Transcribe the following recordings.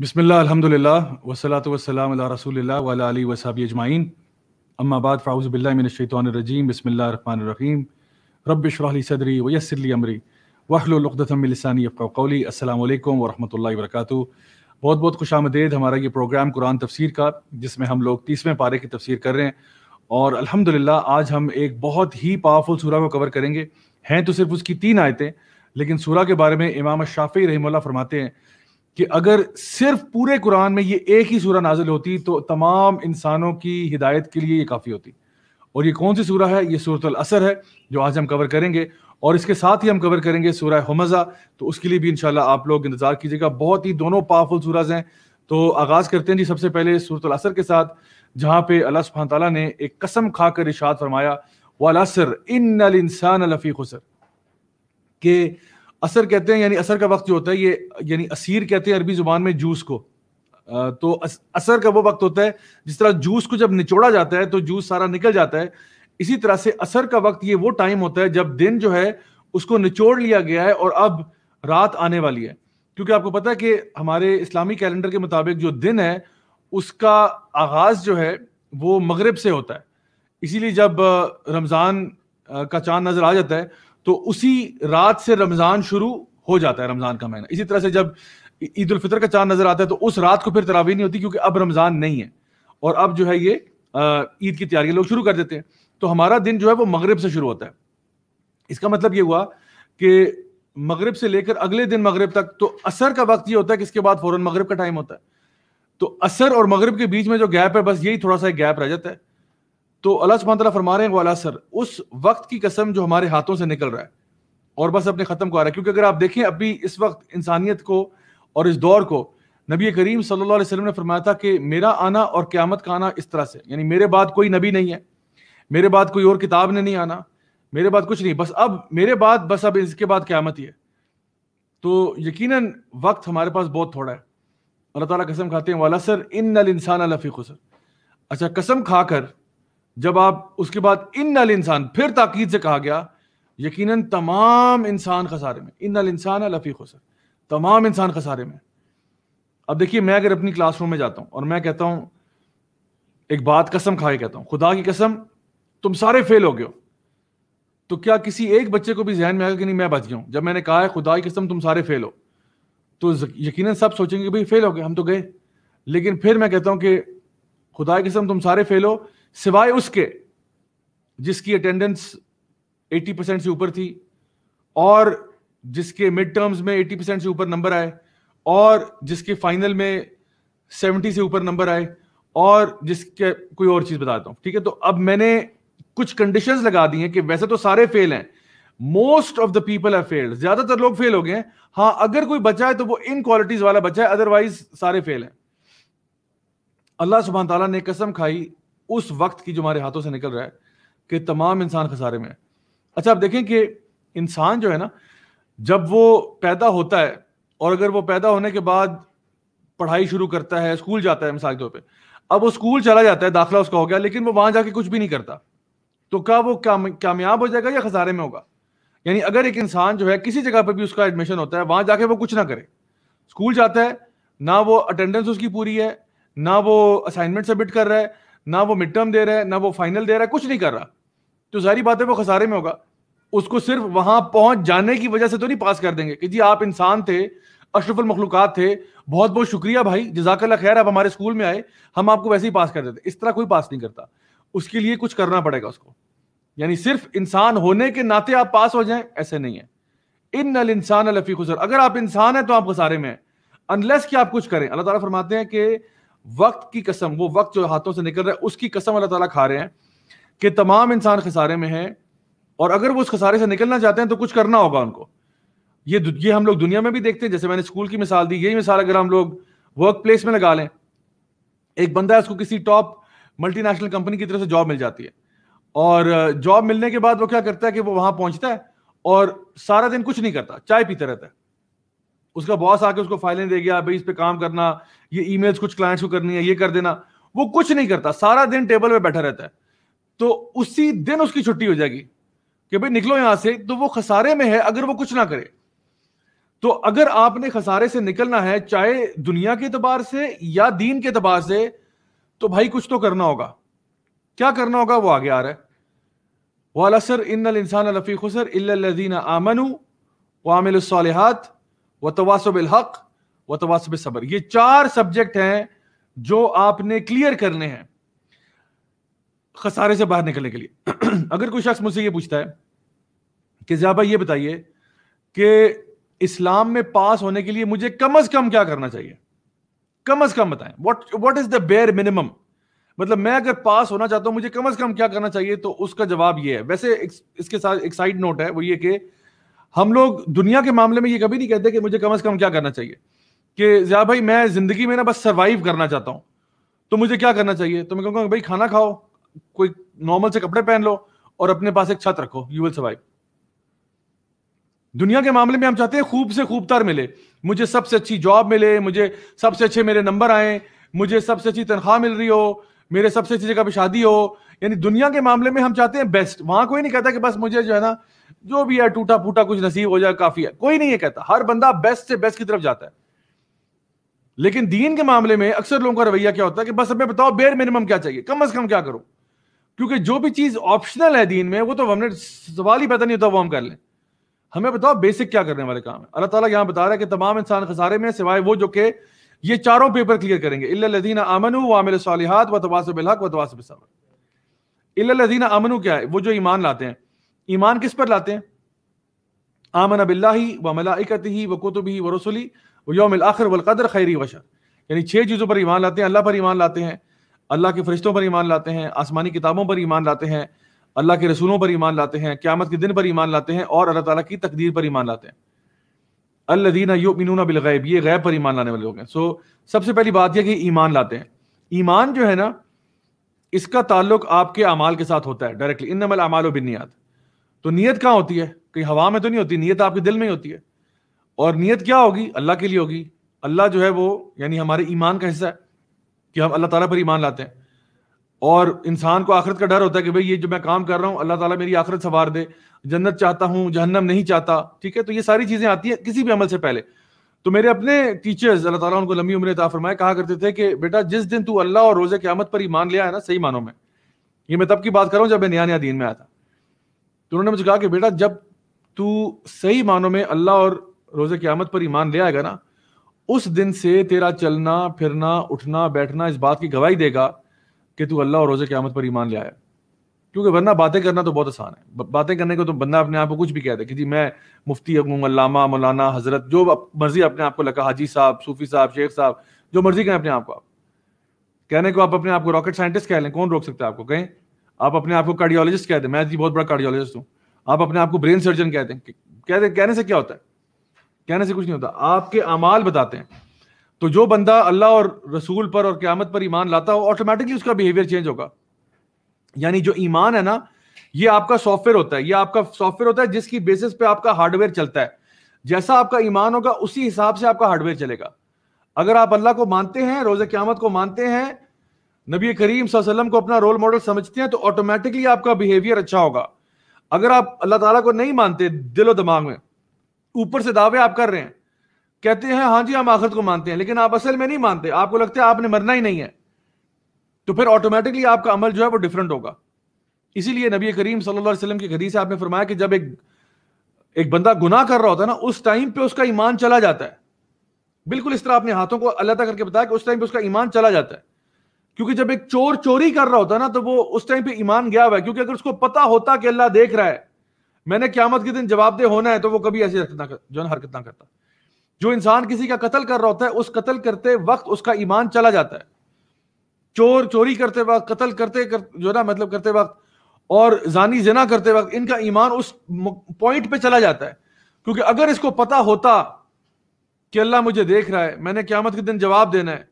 बिसमिल्ल अलहमदिल्ला वसलात वसलाम रसूल वाली वसाबी अजमाइन अम्माबाद फ़ाउज़बिल्लाशैतरजीम बसमीम रबरली सदरी वयसरली अमरी वाहलतमिलसानी अफ़ाक़ौली अल्लाम वरहमल वर्क बहुत बहुत खुश आमदेद हमारा ये प्रोग्राम कुरान तफसीर का जिसमें हम लोग तीसवें पारे की तफसीर कर रहे हैं और अल्हम्दुलिल्लाह आज हम एक बहुत ही पावरफुल सूरह को कवर करेंगे हैं तो सिर्फ उसकी तीन आयतें लेकिन सूरह के बारे में इमाम शाफ़ी रही फरमाते हैं कि अगर सिर्फ पूरे कुरान में ये एक ही सूरा नाजिल होती तो तमाम इंसानों की हिदायत के लिए ये काफ़ी होती और ये कौन सी सूरा है ये सूरत असर है जो आज हम कवर करेंगे और इसके साथ ही हम कवर करेंगे सूरह हमजा तो उसके लिए भी इन आप लोग इंतज़ार कीजिएगा बहुत ही दोनों पावरफुल सूरज हैं तो आगाज़ करते हैं जी सबसे पहले सूरत असर के साथ जहाँ पे अल्लाह सुबहान तला ने एक कसम खाकर इशाद फरमाया वाल असर इन इंसान लफ़ी खसर के असर कहते हैं यानी असर का वक्त जो होता है ये यानी असीर कहते हैं अरबी जुबान में जूस को तो असर का वो वक्त होता है जिस तरह जूस को जब निचोड़ा जाता है तो जूस सारा निकल जाता है इसी तरह से असर का वक्त ये वो टाइम होता है जब दिन जो है उसको निचोड़ लिया गया है और अब रात आने वाली है क्योंकि आपको पता है कि हमारे इस्लामी कैलेंडर के मुताबिक जो दिन है उसका आगाज जो है वो मगरब से होता है इसीलिए जब रमज़ान का चांद नज़र आ जाता है तो उसी रात से रमजान शुरू हो जाता है रमजान का महीना इसी तरह से जब ईद उल फितर का चांद नजर आता है तो उस रात को फिर तरावी नहीं होती क्योंकि अब रमजान नहीं है और अब जो है ये ईद की तैयारी लोग शुरू कर देते हैं तो हमारा दिन जो है वो मगरब से शुरू होता है इसका मतलब ये हुआ कि मगरब से लेकर अगले दिन मगरब तक तो असर का वक्त ये होता है कि इसके बाद फौरन मगरब का टाइम होता है तो असर और मगरब के बीच में जो गैप है बस यही थोड़ा सा गैप रह जाता है तो अल्लाह सुबह फरमा रहे हैं वाला सर उस वक्त की कसम जो हमारे हाथों से निकल रहा है और बस अपने ख़त्म को आ रहा है क्योंकि अगर आप देखें अभी इस वक्त इंसानियत को और इस दौर को नबी करीम सल्लल्लाहु अलैहि वसल्लम ने फरमाया था कि मेरा आना और क़्यामत का आना इस तरह से यानी मेरे बाद कोई नबी नहीं है मेरे बाद कोई और किताब ने नहीं आना मेरे बाद कुछ नहीं बस अब मेरे बाद बस अब इसके बाद क़्यामत ही है तो यकीन वक्त हमारे पास बहुत थोड़ा है अल्लाह ताला कसम खाते हैं वाला सर इन इंसान अलफ़ी खुसर अच्छा कसम खाकर जब आप उसके बाद इन नल इंसान फिर ताकीद से कहा गया यकीनन तमाम इंसान खसारे में इन नल इंसान लफी खसर तमाम इंसान खसारे में अब देखिए मैं अगर अपनी क्लासरूम में जाता हूं और मैं कहता हूं एक बात कसम के कहता हूं खुदा की कसम तुम सारे फेल हो गए हो तो क्या किसी एक बच्चे को भी जहन में आएगा कि नहीं मैं बच गया हूं जब मैंने कहा है खुदा की कसम तुम सारे फेल हो तो यकीनन सब सोचेंगे भाई फेल हो गए हम तो गए लेकिन फिर मैं कहता हूं कि खुदा की कसम तुम सारे फेल हो सिवाय उसके जिसकी अटेंडेंस 80 परसेंट से ऊपर थी और जिसके मिड टर्म्स में 80 परसेंट से ऊपर नंबर आए और जिसके फाइनल में 70 से ऊपर नंबर आए और जिसके कोई और चीज बताता हूं ठीक है तो अब मैंने कुछ कंडीशंस लगा दी हैं कि वैसे तो सारे फेल हैं most of the people are failed ज्यादातर लोग फेल हो गए हैं हाँ अगर कोई बचा है तो वो इन क्वालिटीज वाला बचा है अदरवाइज सारे फेल हैं अल्लाह सुबहान तला ने कसम खाई उस वक्त की जो हमारे हाथों से निकल रहा है कि तमाम इंसान खसारे में है अच्छा आप देखें कि इंसान जो है ना जब वो पैदा होता है और अगर वो पैदा होने के बाद पढ़ाई शुरू करता है स्कूल जाता है मिसाल के तौर पर अब वो स्कूल चला जाता है दाखिला उसका हो गया लेकिन वो वहां जाके कुछ भी नहीं करता तो क्या वो कामयाब हो जाएगा या खसारे में होगा यानी अगर एक इंसान जो है किसी जगह पर भी उसका एडमिशन होता है वहां जाके वो कुछ ना करे स्कूल जाता है ना वो अटेंडेंस उसकी पूरी है ना वो असाइनमेंट सबमिट कर रहा है ना वो मिड टर्म दे रहा है ना वो फाइनल दे रहा है कुछ नहीं कर रहा तो सारी बात है वो खसारे में होगा उसको सिर्फ वहां पहुंच जाने की वजह से तो नहीं पास कर देंगे कि जी आप इंसान थे अशरफुल मखलूक थे बहुत बहुत शुक्रिया भाई जजाकल्ला खैर आप हमारे स्कूल में आए हम आपको वैसे ही पास कर देते इस तरह कोई पास नहीं करता उसके लिए कुछ करना पड़ेगा उसको यानी सिर्फ इंसान होने के नाते आप पास हो जाए ऐसे नहीं है इन अल इंसान अलफी खुसर अगर आप इंसान है तो आप खसारे में है अनलेस कि आप कुछ करें अल्लाह तरमाते फरमाते हैं कि वक्त की कसम वो वक्त जो हाथों से निकल रहा है उसकी कसम अल्लाह ताला खा रहे हैं कि तमाम इंसान खसारे में हैं और अगर वो उस खसारे से निकलना चाहते हैं तो कुछ करना होगा उनको ये ये हम लोग दुनिया में भी देखते हैं जैसे मैंने स्कूल की मिसाल दी यही मिसाल अगर हम लोग वर्क प्लेस में लगा लें एक बंदा उसको किसी टॉप मल्टीनेशनल कंपनी की तरफ से जॉब मिल जाती है और जॉब मिलने के बाद वो क्या करता है कि वो वहां पहुंचता है और सारा दिन कुछ नहीं करता चाय पीता रहता है उसका बॉस आके उसको फाइलें दे गया भाई इस पे काम करना ये ईमेल्स कुछ क्लाइंट्स को करनी है ये कर देना वो कुछ नहीं करता सारा दिन टेबल पे बैठा रहता है तो उसी दिन उसकी छुट्टी हो जाएगी कि भाई निकलो यहां से तो वो खसारे में है अगर वो कुछ ना करे तो अगर आपने खसारे से निकलना है चाहे दुनिया के अतबार से या दीन के अतबार से तो भाई कुछ तो करना होगा क्या करना होगा वो आगे आ रहा है वो सर इन इंसान लफी खुसर इल्लदीन आमनू वामिलसालहत वतवासब हक वतवासब सबर ये चार सब्जेक्ट हैं जो आपने क्लियर करने हैं खसारे से बाहर निकलने के लिए अगर कोई शख्स मुझसे ये पूछता है कि ज्यादा ये बताइए कि इस्लाम में पास होने के लिए मुझे कम अज कम क्या करना चाहिए कम अज कम बताएं what what is the bare minimum मतलब मैं अगर पास होना चाहता हूं मुझे कम अज कम क्या करना चाहिए तो उसका जवाब ये है वैसे इस, इसके साथ एक साइड नोट है वो ये कि हम लोग दुनिया के मामले में ये कभी नहीं कहते कि मुझे कम से कम क्या करना चाहिए कि जया भाई मैं जिंदगी में ना बस सर्वाइव करना चाहता हूँ तो मुझे क्या करना चाहिए तो मैं कहूँगा भाई खाना खाओ कोई नॉर्मल से कपड़े पहन लो और अपने पास एक छत रखो यू विल सर्वाइव दुनिया के मामले में हम चाहते हैं खूब से खूब तर मिले मुझे सबसे अच्छी जॉब मिले मुझे सबसे अच्छे मेरे नंबर आए मुझे सबसे अच्छी तनख्वाह मिल रही हो मेरे सबसे अच्छी जगह पर शादी हो यानी दुनिया के मामले में हम चाहते हैं बेस्ट वहां कोई नहीं कहता कि बस मुझे जो है ना जो भी है टूटा फूटा कुछ नसीब हो जाए काफी है कोई नहीं है कहता हर बंदा बेस्ट से बेस्ट की तरफ जाता है लेकिन दीन के मामले में अक्सर लोगों का रवैया क्या होता है कि बस हमें बताओ बेर मिनिमम क्या चाहिए कम अज कम क्या करो क्योंकि जो भी चीज ऑप्शनल है दीन में वो तो हमने सवाल ही पता नहीं होता वो हम कर लें हमें बताओ बेसिक क्या करने वाले काम है अल्लाह ताला यहां बता रहा है कि तमाम इंसान खसारे में सिवाय वो जो कि ये चारों पेपर क्लियर करेंगे इल्ला लदीना आमनु वामिल सालिहात व बिलहक व तवास इलाजी अमनु क्या है वो जो ईमान लाते हैं ईमान किस पर लाते हैं आमन बिल्ला व मलाइकत ही व कुतुब व रसुली योम आखिर वलकदर खैरी वशर यानी छह चीज़ों पर ईमान लाते हैं अल्लाह पर ईमान लाते हैं अल्लाह के फरिश्तों पर ईमान लाते हैं आसमानी किताबों पर ईमान लाते हैं अल्लाह के रसूलों पर ईमान लाते हैं क्यामत के दिन पर ईमान लाते हैं और अल्लाह ताला की तकदीर पर ईमान लाते हैं अल्लादीन यो मिनूना बिलगैब ये गैब पर ईमान लाने वाले लोग हैं सो सबसे पहली बात यह कि ईमान लाते हैं ईमान जो है ना इसका ताल्लुक आपके अमाल के साथ होता है डायरेक्टली इन नमल अमाल बिनियात तो नीयत कहाँ होती है कहीं हवा में तो नहीं होती नीयत आपके दिल में ही होती है और नीयत क्या होगी अल्लाह के लिए होगी अल्लाह जो है वो यानी हमारे ईमान का हिस्सा है कि हम अल्लाह ताला पर ईमान लाते हैं और इंसान को आखिरत का डर होता है कि भाई ये जो मैं काम कर रहा हूँ अल्लाह ताला मेरी आखिरत संवार दे जन्नत चाहता हूँ जहन्नम नहीं चाहता ठीक है तो ये सारी चीज़ें आती हैं किसी भी अमल से पहले तो मेरे अपने टीचर्स अल्लाह ताला उनको लंबी उम्र ता फरमाए कहा करते थे कि बेटा जिस दिन तू अल्लाह और रोज़े क्यामत पर ईमान ले है ना सही मानों में ये मैं तब की बात कर रहा हूँ जब मैं नया नया दीन में आया था तो उन्होंने मुझे कहा कि बेटा जब तू सही मानों में अल्लाह और रोज़े क्यामत पर ईमान ले आएगा ना उस दिन से तेरा चलना फिरना उठना बैठना इस बात की गवाही देगा कि तू अल्लाह और रोज़े क्यामत पर ईमान ले आया क्योंकि वरना बातें करना तो बहुत आसान है बातें करने को तो बंदा अपने आप को कुछ भी कह दे कि जी मैं मुफ्ती हूँ अलामा मौलाना हजरत जो मर्जी अपने आप को लगा हाजी साहब सूफी साहब शेख साहब जो मर्जी कहें अपने आप को आप कहने को आप अपने आप को रॉकेट साइंटिस्ट कह लें कौन रोक सकता है आपको कहें आप अपने आप को कार्डियोलॉजिस्ट कहते हैं मैं जी बहुत बड़ा कार्डियोलॉजिस्ट हूँ आप अपने आप को ब्रेन सर्जन कहते हैं कहते कहने से क्या होता है कहने से कुछ नहीं होता आपके अमाल बताते हैं तो जो बंदा अल्लाह और रसूल पर और क्यामत पर ईमान लाता हो ऑटोमेटिकली उसका बिहेवियर चेंज होगा यानी जो ईमान है ना ये आपका सॉफ्टवेयर होता है ये आपका सॉफ्टवेयर होता है जिसकी बेसिस पे आपका हार्डवेयर चलता है जैसा आपका ईमान होगा उसी हिसाब से आपका हार्डवेयर चलेगा अगर आप अल्लाह को मानते हैं रोज़ क्यामत को मानते हैं नबी करीम वसल्लम को अपना रोल मॉडल समझते हैं तो ऑटोमेटिकली आपका बिहेवियर अच्छा होगा अगर आप अल्लाह ताला को नहीं मानते दिलो दिमाग में ऊपर से दावे आप कर रहे हैं कहते हैं हाँ जी हम आखिरत को मानते हैं लेकिन आप असल में नहीं मानते आपको लगता है आपने मरना ही नहीं है तो फिर ऑटोमेटिकली आपका अमल जो है वो डिफरेंट होगा इसीलिए नबी करीम सल्लल्लाहु अलैहि वसल्लम की हदीस आपने फरमाया कि जब एक एक बंदा गुनाह कर रहा होता है ना उस टाइम पे उसका ईमान चला जाता है बिल्कुल इस तरह आपने हाथों को अलहदा करके बताया कि उस टाइम पे उसका ईमान चला जाता है क्योंकि जब एक चोर चोरी कर रहा होता है ना तो वो उस टाइम पे ईमान गया हुआ है क्योंकि अगर उसको पता होता कि अल्लाह देख रहा है मैंने क्यामत के दिन जवाबदेह होना है तो वो कभी ऐसी ना कर, जो हरकत ना करता जो इंसान किसी का कत्ल कर रहा होता है उस कत्ल करते वक्त उसका ईमान चला जाता है चोर चोरी करते वक्त कत्ल करते कर, जो ना मतलब करते वक्त और जानी जना करते वक्त इनका ईमान उस पॉइंट पे चला जाता है क्योंकि अगर इसको पता होता कि अल्लाह मुझे देख रहा है मैंने क्यामत के दिन जवाब देना है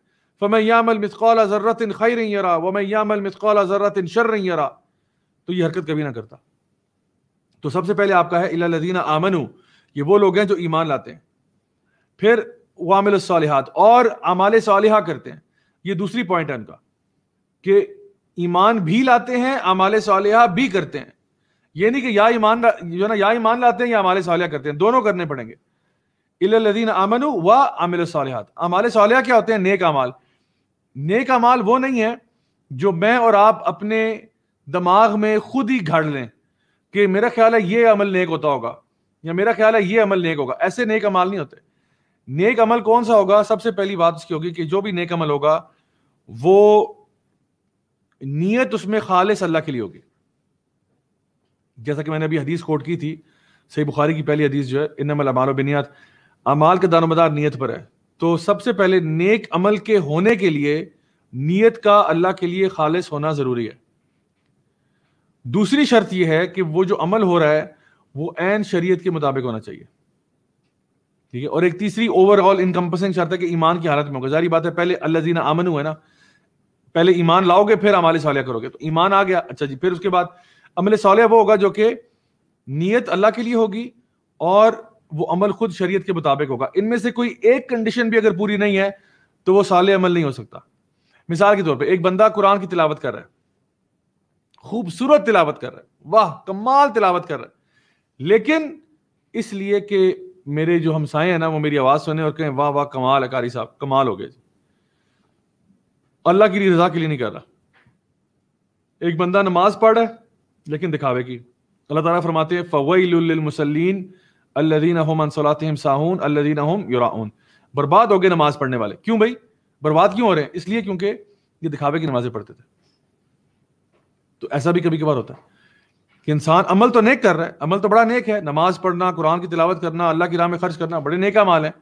फ़मै यामल मिसकौल जरत इन खैर यरा व मैं यामल मिसकौल जरत इन शर यरा तो ये हरकत कभी ना करता तो सबसे पहले आपका है इलादीना आमनु ये वो लोग हैं जो ईमान लाते हैं फिर वामिल सालिहात और आमाल सालिहा करते हैं ये दूसरी पॉइंट है उनका कि ईमान भी लाते हैं अमाल सालिया भी करते हैं ये नहीं कि या ईमान जो ना या ईमान लाते हैं या अमाल सालिया करते हैं दोनों करने पड़ेंगे इलादीन अमन व अमिल सालिहत अमाल सालिया क्या होते हैं नेक अमाल नेक अमाल वो नहीं है जो मैं और आप अपने दिमाग में खुद ही घड़ लें कि मेरा ख्याल है ये अमल नेक होता होगा या मेरा ख्याल है ये अमल नेक होगा ऐसे नेक अमाल नहीं होते नेक अमल कौन सा होगा सबसे पहली बात उसकी होगी कि जो भी नेक अमल होगा वो नीयत उसमें खालिस अल्लाह के लिए होगी जैसा कि मैंने अभी हदीस कोट की थी सही बुखारी की पहली हदीस जो है इनमल अमाल बिनियात अमाल के दानोमदार नीयत पर है तो सबसे पहले नेक अमल के होने के लिए नीयत का अल्लाह के लिए खालिस होना ज़रूरी है दूसरी शर्त यह है कि वो जो अमल हो रहा है वो एन शरीयत के मुताबिक होना चाहिए ठीक है और एक तीसरी ओवरऑल इनकम्पसिंग शर्त है कि ईमान की हालत में होगा जारी बात है पहले अल्लाजीना आमन हुआ है ना पहले ईमान लाओगे फिर अमाल सालिया करोगे तो ईमान आ गया अच्छा जी फिर उसके बाद अमल सालिया वो होगा जो कि नीयत अल्लाह के लिए होगी और वो अमल खुद शरीयत के मुताबिक होगा इनमें से कोई एक कंडीशन भी अगर पूरी नहीं है तो वो साल अमल नहीं हो सकता मिसाल के तौर पर एक बंदा कुरान की तिलावत कर रहा है खूबसूरत तिलावत कर रहा है वाह कमाल तिलावत कर रहा है लेकिन इसलिए कि मेरे जो हमसाए हैं ना वो मेरी आवाज़ सुने और कहें वाह वाह कमाल अकारी साहब कमाल हो गए जी अल्लाह की रजा के लिए नहीं कर रहा एक बंदा नमाज पढ़ है लेकिन दिखावे की अल्लाह तला फरमाते हैं फ़वैलमसलिन अल्लादीन हमन सलातम साहून बर्बाद हो गए नमाज पढ़ने वाले क्यों भाई बर्बाद क्यों हो रहे हैं इसलिए क्योंकि ये दिखावे की नमाजें पढ़ते थे तो ऐसा भी कभी कभार होता है कि इंसान अमल तो नेक कर रहा है अमल तो बड़ा नेक है नमाज पढ़ना कुरान की तिलावत करना अल्लाह की राह में खर्च करना बड़े नेक अमाल है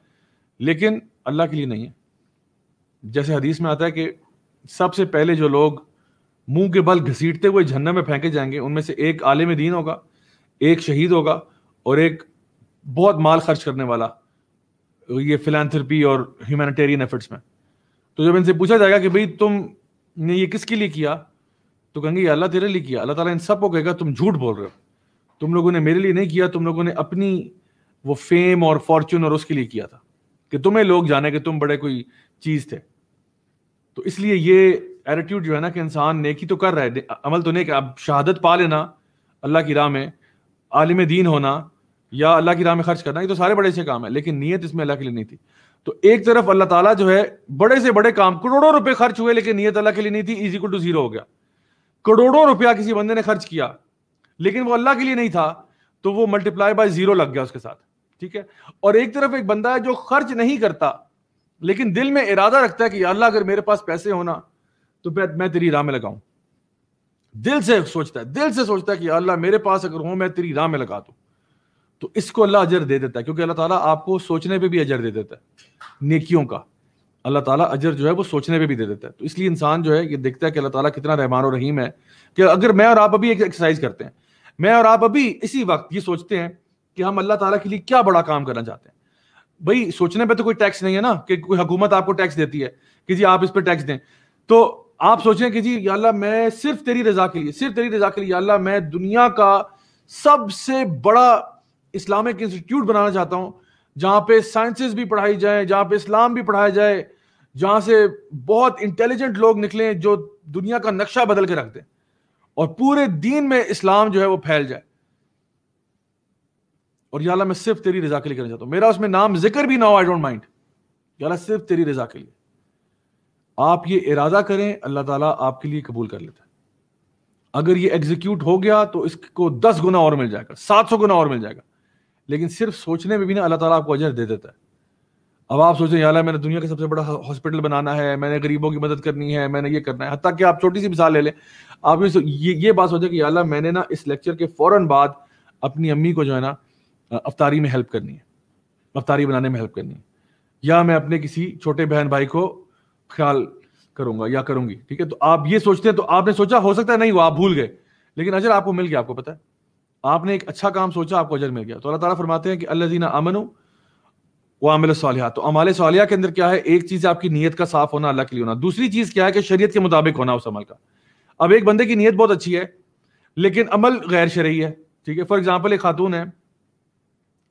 लेकिन अल्लाह के लिए नहीं है जैसे हदीस में आता है कि सबसे पहले जो लोग मुंह के बल घसीटते हुए झन्ने में फेंके जाएंगे उनमें से एक आलिम दीन होगा एक शहीद होगा और एक बहुत माल खर्च करने वाला ये फिलानथरपी और ह्यूमैनिटेरियन एफर्ट्स में तो जब इनसे पूछा जाएगा कि भाई तुम ने ये किसके लिए किया तो कहेंगे ये अल्लाह तेरे लिए किया अल्लाह ताला इन सबको कहेगा तुम झूठ बोल रहे हो तुम लोगों ने मेरे लिए नहीं किया तुम लोगों ने अपनी वो फेम और फॉर्चून और उसके लिए किया था कि तुम्हें लोग जाने के तुम बड़े कोई चीज़ थे तो इसलिए ये एटीट्यूड जो है ना कि इंसान नेकी तो कर रहा है अमल तो नेक अब शहादत पा लेना अल्लाह की राह में आलिम दीन होना या अल्लाह की राह में खर्च करना ये तो सारे बड़े अच्छे काम है लेकिन नीयत इसमें अल्लाह के लिए नहीं थी तो एक तरफ अल्लाह ताला जो है बड़े से बड़े काम करोड़ों रुपए खर्च हुए लेकिन नीयत अल्लाह के लिए नहीं थी इज इक्वल टू जीरो हो गया करोड़ों रुपया किसी बंदे ने खर्च किया लेकिन वो अल्लाह के लिए नहीं था तो वो मल्टीप्लाई बाय जीरो लग गया उसके साथ ठीक है और एक तरफ एक बंदा है जो खर्च नहीं करता लेकिन दिल में इरादा रखता है कि अल्लाह अगर मेरे पास पैसे होना तो मैं तेरी राह में लगाऊं दिल से सोचता है दिल से सोचता है कि अल्लाह मेरे पास अगर हो मैं तेरी राह में लगा दूं तो इसको अल्लाह अजर दे देता है क्योंकि अल्लाह ताला आपको सोचने पे भी अजर दे देता है नेकियों का अल्लाह ताला अजर जो है वो सोचने पे भी दे देता है तो इसलिए इंसान जो है ये देखता है कि अल्लाह ताला कितना रहमान और रहीम है कि अगर मैं और आप अभी एक एक्सरसाइज करते हैं मैं और आप अभी इसी वक्त ये सोचते हैं कि हम अल्लाह ताला के लिए क्या बड़ा काम करना चाहते हैं भाई सोचने पे तो कोई टैक्स नहीं है ना कि कोई हुकूमत आपको टैक्स देती है कि जी आप इस पर टैक्स दें तो आप सोचें कि जी या मैं सिर्फ तेरी रजा के लिए सिर्फ तेरी रजा के लिए या मैं दुनिया का सबसे बड़ा इस्लामिक इंस्टीट्यूट बनाना चाहता हूँ जहाँ पे साइंसेस भी पढ़ाई जाए जहाँ पे इस्लाम भी पढ़ाया जाए जहाँ से बहुत इंटेलिजेंट लोग निकलें जो दुनिया का नक्शा बदल के रख दें और पूरे दीन में इस्लाम जो है वो फैल जाए और या मैं सिर्फ तेरी रजा के लिए करना चाहता हूँ मेरा उसमें नाम जिक्र भी ना हो आई डोंट माइंड या सिर्फ तेरी रजा के लिए आप ये इरादा करें अल्लाह ताला आपके लिए कबूल कर लेता है अगर ये एग्जीक्यूट हो गया तो इसको दस गुना और मिल जाएगा सात सौ गुना और मिल जाएगा लेकिन सिर्फ सोचने में भी ना अल्लाह ताला आपको अजर दे देता है अब आप सोचें यार मैंने दुनिया का सबसे बड़ा हॉस्पिटल बनाना है मैंने गरीबों की मदद करनी है मैंने ये करना है हत्या कि आप छोटी सी मिसाल ले लें आप ये ये, बात सोचें कि यार मैंने ना इस लेक्चर के फौरन बाद अपनी अम्मी को जो है ना अफतारी में हेल्प करनी है अफतारी बनाने में हेल्प करनी है या मैं अपने किसी छोटे बहन भाई को ख्याल करूंगा या करूंगी ठीक है तो आप ये सोचते हैं तो आपने सोचा हो सकता है नहीं वो आप भूल गए लेकिन अजर आपको मिल गया आपको पता है आपने एक अच्छा काम सोचा आपको अजर मिल गया तो अल्लाह ताला फरमाते हैं कि अल्लाजीना अमन वो अमल सालिया तो अमाल सालिया के अंदर क्या है एक चीज़ आपकी नीयत का साफ होना अल्लाह के लिए होना दूसरी चीज़ क्या है कि शरीयत के मुताबिक होना उस अमल का अब एक बंदे की नीयत बहुत अच्छी है लेकिन अमल गैर शरीय है ठीक है फॉर एग्जाम्पल एक खातून है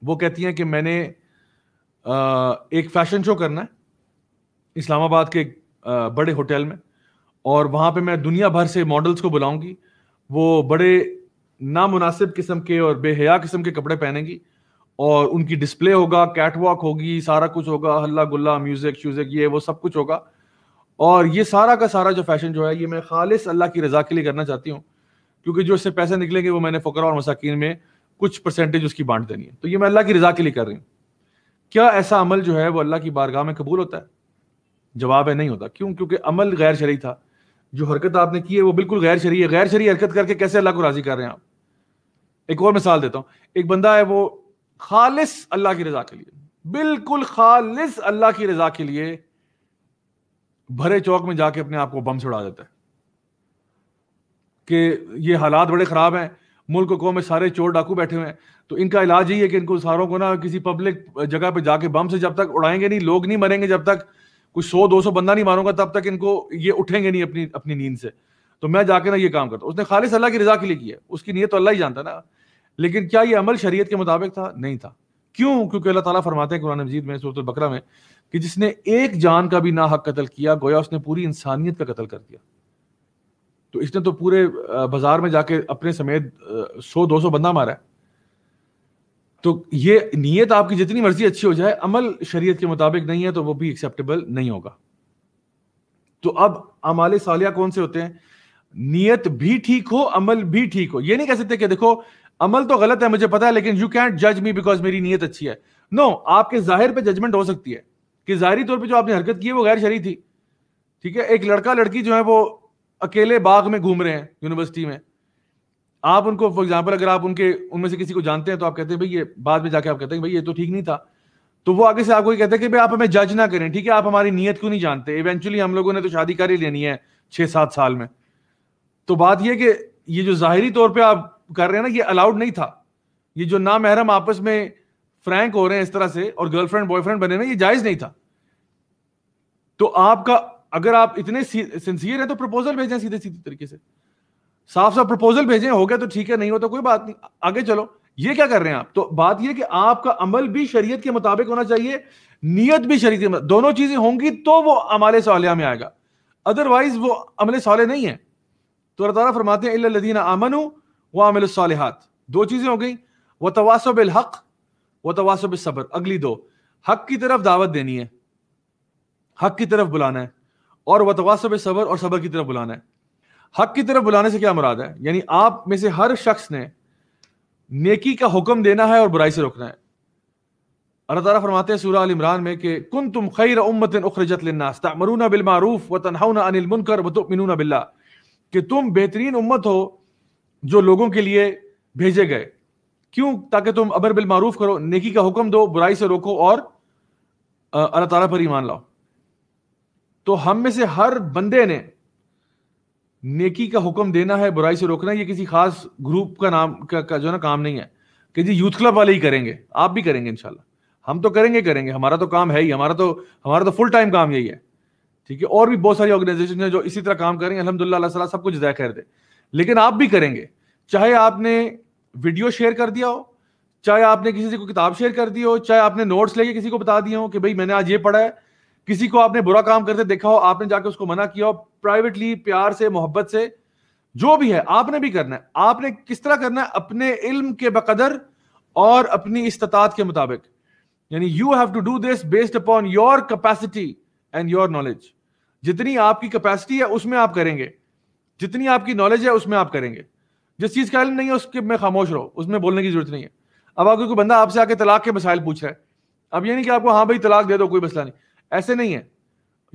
वो कहती हैं कि मैंने आ, एक फैशन शो करना है इस्लामाबाद के एक आ, बड़े होटल में और वहाँ पे मैं दुनिया भर से मॉडल्स को बुलाऊंगी वो बड़े नामुनासिब किस्म के और बेहया किस्म के कपड़े पहनेंगी और उनकी डिस्प्ले होगा कैटवॉक होगी सारा कुछ होगा हल्ला गुल्ला म्यूज़िक श्यूज़िक ये वो सब कुछ होगा और ये सारा का सारा जो फैशन जो है ये मैं खालिश अल्लाह की रजा के लिए करना चाहती हूँ क्योंकि जो इससे पैसे निकलेंगे वो मैंने फ़कर और मसाकिन में कुछ परसेंटेज उसकी बांट देनी है तो ये मैं अल्लाह की रजा के लिए कर रही हूँ क्या ऐसा अमल जो है वो अल्लाह की बारगाह में कबूल होता है जवाब है नहीं होता क्यों क्योंकि अमल गैर शरी था जो हरकत आपने की है वो बिल्कुल गैर शरी है गैर शरी हरकत करके कैसे अल्लाह को राज़ी कर रहे हैं आप एक और मिसाल देता हूँ एक बंदा है वो खालिस अल्लाह की रजा के लिए बिल्कुल खालिस अल्लाह की रजा के लिए भरे चौक में जाके अपने आप को बम से उड़ा देता है कि ये हालात बड़े ख़राब हैं मुल्क को में सारे चोर डाकू बैठे हुए हैं तो इनका इलाज यही है कि इनको सारों को ना किसी पब्लिक जगह पे जाके बम से जब तक उड़ाएंगे नहीं लोग नहीं मरेंगे जब तक कुछ सौ दो सौ बंदा नहीं मारूंगा तब तक इनको ये उठेंगे नहीं अपनी अपनी नींद से तो मैं जाके ना ये काम करता उसने खालिश अल्लाह की रजा के लिए किया उसकी नीयत तो अल्लाह ही जानता ना लेकिन क्या ये अमल शरीयत के मुताबिक था नहीं था क्यों क्योंकि अल्लाह ताला फरमाते हैं कुरान मजीद में सूरत बकरा में कि जिसने एक जान का भी ना हक कत्ल किया गोया उसने पूरी इंसानियत का कत्ल कर दिया तो इसने तो पूरे बाजार में जाके अपने समेत सौ दो सौ बंदा मारा है तो ये नीयत आपकी जितनी मर्जी अच्छी हो जाए अमल शरीयत के मुताबिक नहीं है तो वो भी एक्सेप्टेबल नहीं होगा तो अब अमाले सालिया कौन से होते हैं नीयत भी ठीक हो अमल भी ठीक हो ये नहीं कह सकते कि देखो अमल तो गलत है मुझे पता है लेकिन यू कैंट जज मी बिकॉज मेरी नीयत अच्छी है नो no, आपके जाहिर पे जजमेंट हो सकती है कि जाहरी तौर पे जो आपने हरकत की है वो गैर शरी थी ठीक है एक लड़का लड़की जो है वो अकेले बाग में घूम रहे हैं यूनिवर्सिटी में आप उनको फॉर एग्जाम्पल अगर आप उनके उनमें से किसी को जानते हैं तो आप कहते हैं भाई ये बाद में जाके आप कहते हैं भाई ये तो ठीक नहीं था तो वो आगे से आपको ये कहते हैं कि भाई आप हमें जज ना करें ठीक है आप हमारी नीयत क्यों नहीं जानते इवेंचुअली हम लोगों ने तो शादी कर ही लेनी है छह सात साल में तो बात यह कि ये जो ज़ाहरी तौर पर आप कर रहे हैं ना ये अलाउड नहीं था ये जो ना महरम आपस में फ्रैंक हो रहे हैं इस तरह से और गर्लफ्रेंड बॉयफ्रेंड बने ये जायज़ नहीं था तो आपका अगर आप इतने सिंसियर हैं तो प्रपोजल भेजें सीधे सीधे तरीके से साफ साफ प्रपोजल भेजें हो गया तो ठीक है नहीं हो तो कोई बात नहीं आगे चलो ये क्या कर रहे हैं आप तो बात यह कि आपका अमल भी शरीयत के मुताबिक होना चाहिए नीयत भी शरीयत के दोनों चीजें होंगी तो वो अमाल सालिया में आएगा अदरवाइज वो अमले साले नहीं है तो अल्लाह फरमाते हैं अमन आमन व अमल दो चीज़ें हो गई व तवासब हक व तवासब सब्र अगली दो हक की तरफ दावत देनी है हक की तरफ बुलाना है और वतवासब सबर और सबर की तरफ बुलाना है हक की तरफ बुलाने से क्या मुराद है यानी आप में से हर शख्स ने नेकी का हुक्म देना है और बुराई से रोकना है अल्लाह ताला फरमाते हैं सूरह अल इमरान में कि कुन तुम खैर उम्मत उखरजत लिन्नास तमरूना बिल मारूफ व तनहौना अनिल मुनकर व तुमिनूना बिल्ला कि तुम बेहतरीन उम्मत हो जो लोगों के लिए भेजे गए क्यों ताकि तुम अबर बिल मारूफ करो नेकी का हुक्म दो बुराई से रोको और अल्लाह ताला पर ईमान लाओ तो हम में से हर बंदे ने नेकी का हुक्म देना है बुराई से रोकना ये किसी खास ग्रुप का नाम का, का जो ना काम नहीं है कि जी यूथ क्लब वाले ही करेंगे आप भी करेंगे इनशाला हम तो करेंगे करेंगे हमारा तो काम है ही हमारा तो हमारा तो फुल टाइम काम यही है ठीक है और भी बहुत सारी ऑर्गेनाइजेशन है जो इसी तरह काम करेंगे अलहमदिल्ला सब कुछ जय खैर दे लेकिन आप भी करेंगे चाहे आपने वीडियो शेयर कर दिया हो चाहे आपने किसी से कोई किताब शेयर कर दी हो चाहे आपने नोट्स लेके किसी को बता दिए हो कि भाई मैंने आज ये पढ़ा है किसी को आपने बुरा काम करते देखा हो आपने जाके उसको मना किया हो प्राइवेटली प्यार से मोहब्बत से जो भी है आपने भी करना है आपने किस तरह करना है अपने इल्म के बकदर और अपनी इस्तात के मुताबिक यानी you have to do this based upon your capacity and your knowledge जितनी आपकी कैपेसिटी है उसमें आप करेंगे जितनी आपकी नॉलेज है उसमें आप करेंगे जिस चीज़ का इल्म नहीं है उसके में खामोश रहो उसमें बोलने की जरूरत नहीं है अब आपको कोई बंदा आपसे आके तलाक के मसाइल पूछ रहा है अब ये नहीं कि आपको हाँ भाई तलाक दे दो कोई मसला नहीं ऐसे नहीं है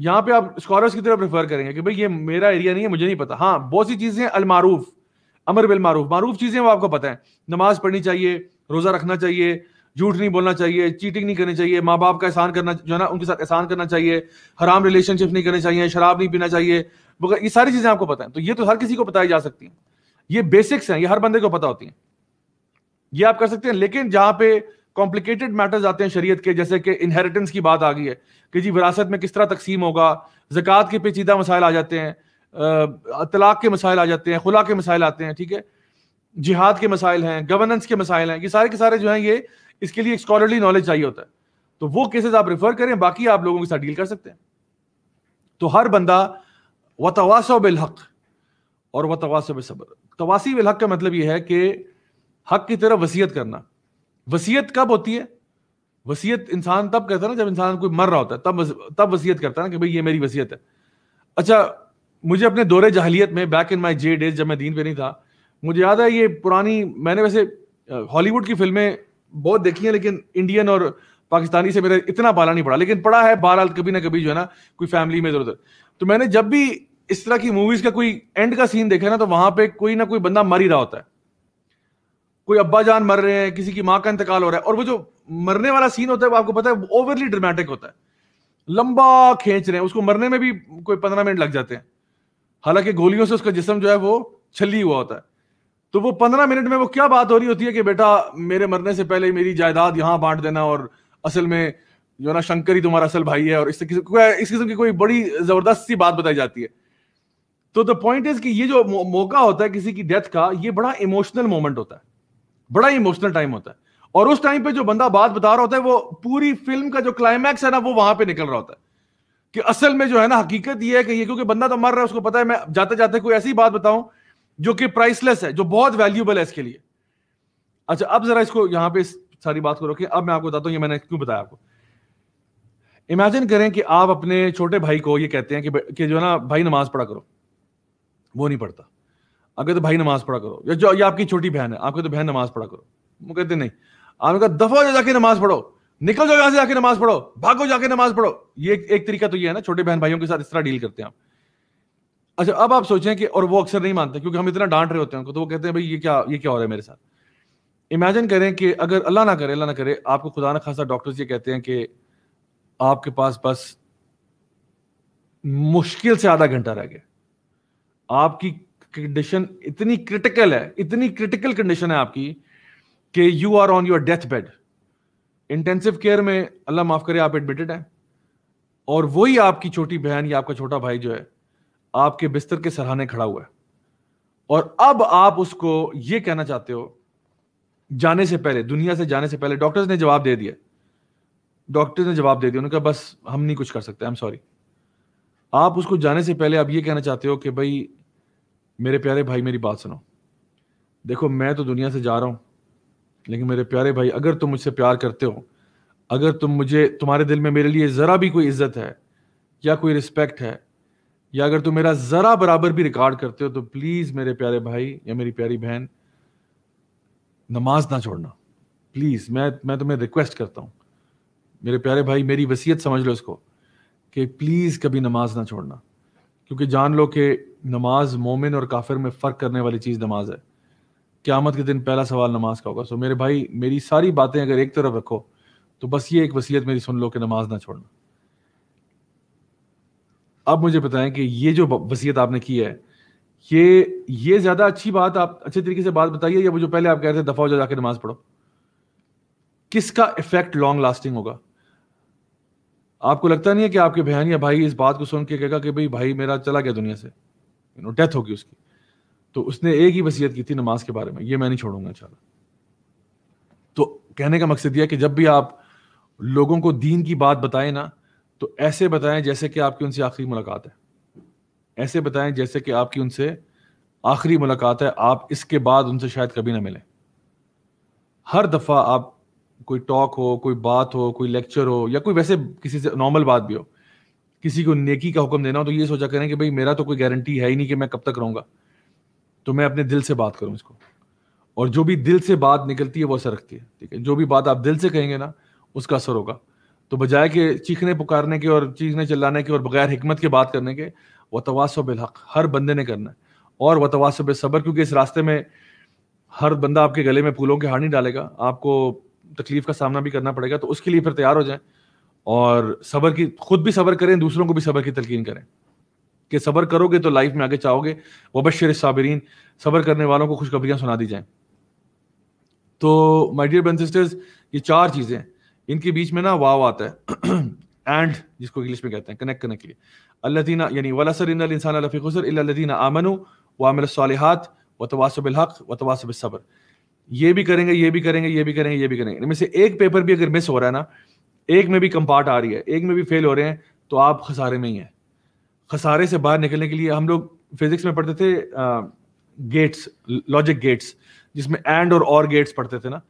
यहाँ पे आप स्कॉलर्स की तरफ रेफर करेंगे कि भाई ये मेरा एरिया नहीं है मुझे नहीं पता हाँ बहुत सी चीज़ें अलमारूफ अमर बिल मारूफ मारूफ चीज़ें वो आपको पता है नमाज पढ़नी चाहिए रोज़ा रखना चाहिए झूठ नहीं बोलना चाहिए चीटिंग नहीं करनी चाहिए माँ बाप का एहसान करना जो है ना उनके साथ एहसान करना चाहिए हराम रिलेशनशिप नहीं करनी चाहिए शराब नहीं पीना चाहिए ये सारी चीज़ें आपको पता है तो ये तो हर किसी को बताई जा सकती है ये बेसिक्स हैं ये हर बंदे को पता होती हैं ये आप कर सकते हैं लेकिन जहां पे कॉम्प्लिकेटेड मैटर्स आते हैं शरीयत के जैसे कि इनहेरिटेंस की बात आ गई है कि जी विरासत में किस तरह तकसीम होगा जक़ात के पेचीदा मसाइल आ जाते हैं तलाक के मसाइल आ जाते हैं खुला के मसाइल आते हैं ठीक है जिहाद के मसाइल हैं गवर्नेंस के मसाइल हैं ये सारे के सारे जो हैं ये इसके लिए एक स्कॉलरली नॉलेज चाहिए होता है तो वो केसेस आप रिफर करें बाकी आप लोगों के साथ डील कर सकते हैं तो हर बंदा व वतवासो बिलहक और वतवासो बिल सब्र तवासी बिलहक का मतलब ये है कि हक की तरफ वसीयत करना वसीयत कब होती है वसीयत इंसान तब करता है ना जब इंसान कोई मर रहा होता है तब तब वसीयत करता है ना कि भाई ये मेरी वसीयत है अच्छा मुझे अपने दौरे जहलीत में back in my J days जब मैं दीन पे नहीं था मुझे याद है ये पुरानी मैंने वैसे हॉलीवुड की फिल्में बहुत देखी हैं लेकिन इंडियन और पाकिस्तानी से मेरा इतना पाला नहीं पड़ा लेकिन पड़ा है बहरहाल कभी ना कभी जो है ना कोई फैमिली में इधर उधर तो मैंने जब भी इस तरह की मूवीज का कोई एंड का सीन देखा ना तो वहां पे कोई ना कोई बंदा मर ही रहा होता है कोई अब्बा जान मर रहे हैं किसी की माँ का इंतकाल हो रहा है और वो जो मरने वाला सीन होता है वो आपको पता है ओवरली ड्रामेटिक होता है लंबा खींच रहे हैं उसको मरने में भी कोई पंद्रह मिनट लग जाते हैं हालांकि गोलियों से उसका जिसम जो है वो छली हुआ होता है तो वो पंद्रह मिनट में वो क्या बात हो रही होती है कि बेटा मेरे मरने से पहले मेरी जायदाद यहां बांट देना और असल में जो ना शंकर ही तुम्हारा असल भाई है और इस किस्म इस किस्म की कोई बड़ी जबरदस्त सी बात बताई जाती है तो द पॉइंट इज कि ये जो मौका होता है किसी की डेथ का ये बड़ा इमोशनल मोमेंट होता है बड़ा इमोशनल टाइम होता है और उस टाइम पे जो बंदा बात बता रहा होता है वो पूरी फिल्म का जो क्लाइमैक्स है ना वो वहां पे निकल रहा होता है कि असल में जो है ना हकीकत ये है कि ये क्योंकि बंदा तो मर रहा है उसको पता है मैं जाते जाते कोई ऐसी बात बताऊं जो कि प्राइसलेस है जो बहुत वैल्यूबल है इसके लिए अच्छा अब जरा इसको यहां पे इस सारी बात को रोके अब मैं आपको बताता हूँ ये मैंने क्यों बताया आपको इमेजिन करें कि आप अपने छोटे भाई को ये कहते हैं कि, कि जो है ना भाई नमाज पढ़ा करो वो नहीं पढ़ता आप कहते तो भाई नमाज पढ़ा करो या जो ये आपकी छोटी बहन है आप कहते तो बहन नमाज पढ़ा करो वो कहते नहीं आपने कहा दफा हो जाके नमाज पढ़ो निकल जाओ यहां से जाके नमाज पढ़ो भागो जाके नमाज पढ़ो ये एक तरीका तो ये है ना छोटे बहन भाइयों के साथ इस तरह डील करते हैं आप अच्छा अब आप सोचें कि और वो अक्सर नहीं मानते क्योंकि हम इतना डांट रहे होते हैं उनको तो वो कहते हैं भाई ये क्या ये क्या हो रहा है मेरे साथ इमेजिन करें कि अगर अल्लाह ना करे अल्लाह ना करे आपको खुदा ना खासा डॉक्टर्स ये कहते हैं कि आपके पास बस मुश्किल से आधा घंटा रह गया आपकी कंडीशन इतनी क्रिटिकल है इतनी क्रिटिकल कंडीशन है आपकी कि you are on your death bed intensive care में अल्लाह माफ करे आप एडमिटेड हैं और वही आपकी छोटी बहन या आपका छोटा भाई जो है आपके बिस्तर के सराहने खड़ा हुआ है और अब आप उसको ये कहना चाहते हो जाने से पहले दुनिया से जाने से पहले डॉक्टर्स ने जवाब दे दिया डॉक्टर्स ने जवाब दे दिया उन्होंने कहा बस हम नहीं कुछ कर सकते आई एम सॉरी आप उसको जाने से पहले आप ये कहना चाहते हो कि भाई मेरे प्यारे भाई मेरी बात सुनो देखो मैं तो दुनिया से जा रहा हूँ लेकिन मेरे प्यारे भाई अगर तुम मुझसे प्यार करते हो अगर तुम मुझे तुम्हारे दिल में मेरे लिए ज़रा भी कोई इज्जत है या कोई रिस्पेक्ट है या अगर तुम मेरा ज़रा बराबर भी रिकॉर्ड करते हो तो प्लीज़ मेरे प्यारे भाई या मेरी प्यारी बहन नमाज ना छोड़ना प्लीज़ मैं मैं तुम्हें रिक्वेस्ट करता हूँ मेरे प्यारे भाई मेरी वसीयत समझ लो इसको कि प्लीज़ कभी नमाज ना छोड़ना क्योंकि जान लो कि नमाज मोमिन और काफिर में फ़र्क करने वाली चीज़ नमाज है क़्यामत के दिन पहला सवाल नमाज का होगा सो मेरे भाई मेरी सारी बातें अगर एक तरफ रखो तो बस ये एक वसीयत मेरी सुन लो कि नमाज ना छोड़ना अब मुझे बताएं कि ये जो वसीयत आपने की है ये ये ज़्यादा अच्छी बात आप अच्छे तरीके से बात बताइए या वो जो पहले आप कह रहे थे दफ़ा हो जा जाकर नमाज पढ़ो किसका इफेक्ट लॉन्ग लास्टिंग होगा आपको लगता नहीं है कि आपके बहन या भाई इस बात को सुन के कहेगा कि भाई भाई मेरा चला गया दुनिया से यू नो डेथ होगी उसकी तो उसने एक ही वसीयत की थी नमाज के बारे में ये मैं नहीं छोड़ूंगा इंशाल्लाह तो कहने का मकसद यह कि जब भी आप लोगों को दीन की बात बताएं ना तो ऐसे बताएं जैसे कि आपकी उनसे आखिरी मुलाकात है ऐसे बताएं जैसे कि आपकी उनसे आखिरी मुलाकात है आप इसके बाद उनसे शायद कभी ना मिलें हर दफ़ा आप कोई टॉक हो कोई बात हो कोई लेक्चर हो या कोई वैसे किसी से नॉर्मल बात भी हो किसी को नेकी का हुक्म देना हो तो ये सोचा करें कि भाई मेरा तो कोई गारंटी है ही नहीं कि मैं कब तक रहूंगा तो मैं अपने दिल से बात करूं इसको और जो भी दिल से बात निकलती है वो असर रखती है ठीक है जो भी बात आप दिल से कहेंगे ना उसका असर होगा तो बजाय के चीखने पुकारने के और चीखने चिल्लाने के और बगैर हमत के बात करने के बिल हक हर बंदे ने करना है और वतवासो बेसब्र क्योंकि इस रास्ते में हर बंदा आपके गले में फूलों के हार नहीं डालेगा आपको तकलीफ का सामना भी करना पड़ेगा तो उसके लिए फिर तैयार हो जाए और सबर की खुद भी सबर करें दूसरों को भी सबर की तलकिन करें कि सबर करोगे तो लाइफ में आगे चाहोगे वबशर साबरीन सबर करने वालों को खुशखबरियाँ सुना दी जाएं तो माय डियर ब्रन सिस्टर्स ये चार चीज़ें इनके बीच में ना वाव आता है एंड जिसको इंग्लिश में कहते हैं कनेक्ट करने के लिए अल्लादीना यानी वलासर इंसान अलफ़ी अल्लादीना आमनु वामिल व तवासबिल हक व तवासब सबर ये भी करेंगे ये भी करेंगे ये भी करेंगे ये भी करेंगे इनमें से एक पेपर भी अगर मिस हो रहा है ना एक में भी कंपार्ट आ रही है एक में भी फेल हो रहे हैं तो आप खसारे में ही हैं खसारे से बाहर निकलने के लिए हम लोग फिजिक्स में पढ़ते थे गेट्स लॉजिक गेट्स जिसमें एंड और और गेट्स पढ़ते थे ना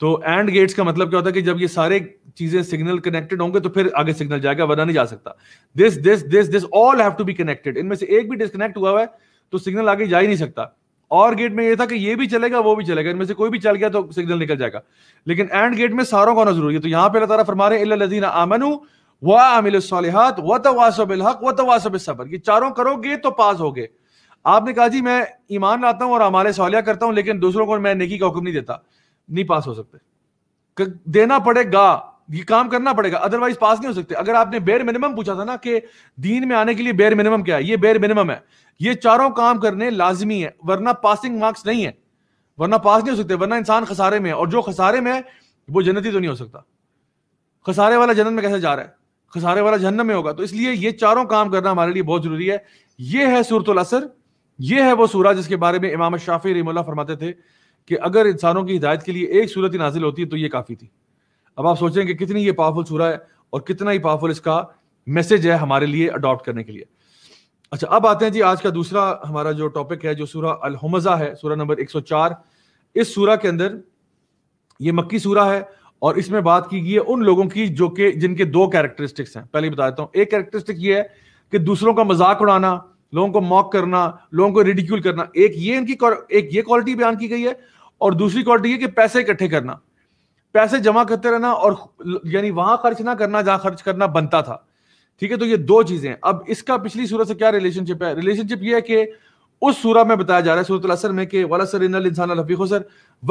तो एंड गेट्स का मतलब क्या होता है कि जब ये सारे चीजें सिग्नल कनेक्टेड होंगे तो फिर आगे सिग्नल जाएगा वरना नहीं जा सकता this this this this all have to be connected इनमें से एक भी डिस्कनेक्ट हुआ हुआ है तो सिग्नल आगे जा ही नहीं सकता और गेट में ये था कि ये भी चलेगा वो भी चलेगा इनमें से कोई भी चल गया तो सिग्नल निकल जाएगा लेकिन एंड गेट में सारों का होना जरूरी है तो यहाँ पे अल्लाह ताला फरमा रहे लजीना आमनू वाहत वक वबर ये चारों करोगे तो पास हो गए आपने कहा जी मैं ईमान लाता हूँ और हमारे सोलिया करता हूँ लेकिन दूसरों को मैं निकी का हुक्म नहीं देता नहीं पास हो सकते देना पड़ेगा ये काम करना पड़ेगा अदरवाइज पास नहीं हो सकते अगर आपने बेर मिनिमम पूछा था ना कि दीन में आने के लिए बेर मिनिमम क्या है ये बेर मिनिमम है ये चारों काम करने लाजमी है वरना पासिंग मार्क्स नहीं है वरना पास नहीं हो सकते वरना इंसान खसारे में है और जो खसारे में है वो जन्नति तो नहीं हो सकता खसारे वाला जन्म में कैसे जा रहा है खसारे वाला जन्म में होगा तो इसलिए ये चारों काम करना हमारे लिए बहुत जरूरी है ये है सूरत असर ये है वो सूरा जिसके बारे में इमाम शाफी रही फरमाते थे कि अगर इंसानों की हिदायत के लिए एक सूरत ही नाजिल होती है तो ये काफ़ी थी अब आप सोचें कि कितनी ये पावरफुल सूरा है और कितना ही पावरफुल इसका मैसेज है हमारे लिए अडॉप्ट करने के लिए अच्छा अब आते हैं जी आज का दूसरा हमारा जो टॉपिक है जो सूरा अलहमजा है सूरा नंबर 104 इस सूरा के अंदर ये मक्की सूरा है और इसमें बात की गई है उन लोगों की जो कि जिनके दो कैरेक्टरिस्टिक्स हैं पहले बता देता हूँ एक कैरेक्टरिस्टिक ये है कि दूसरों का मजाक उड़ाना लोगों को मॉक करना लोगों को रिडिक्यूल करना एक ये इनकी एक ये क्वालिटी बयान की गई है और दूसरी क्वालिटी ये कि पैसे इकट्ठे करना पैसे जमा करते रहना और यानी वहां खर्च ना करना जहां खर्च करना बनता था ठीक है तो ये दो चीजें अब इसका पिछली सूरत से क्या रिलेशनशिप है रिलेशनशिप ये है कि उस सूरह में बताया जा रहा है सूरत असर में कि वाला सर इन इंसान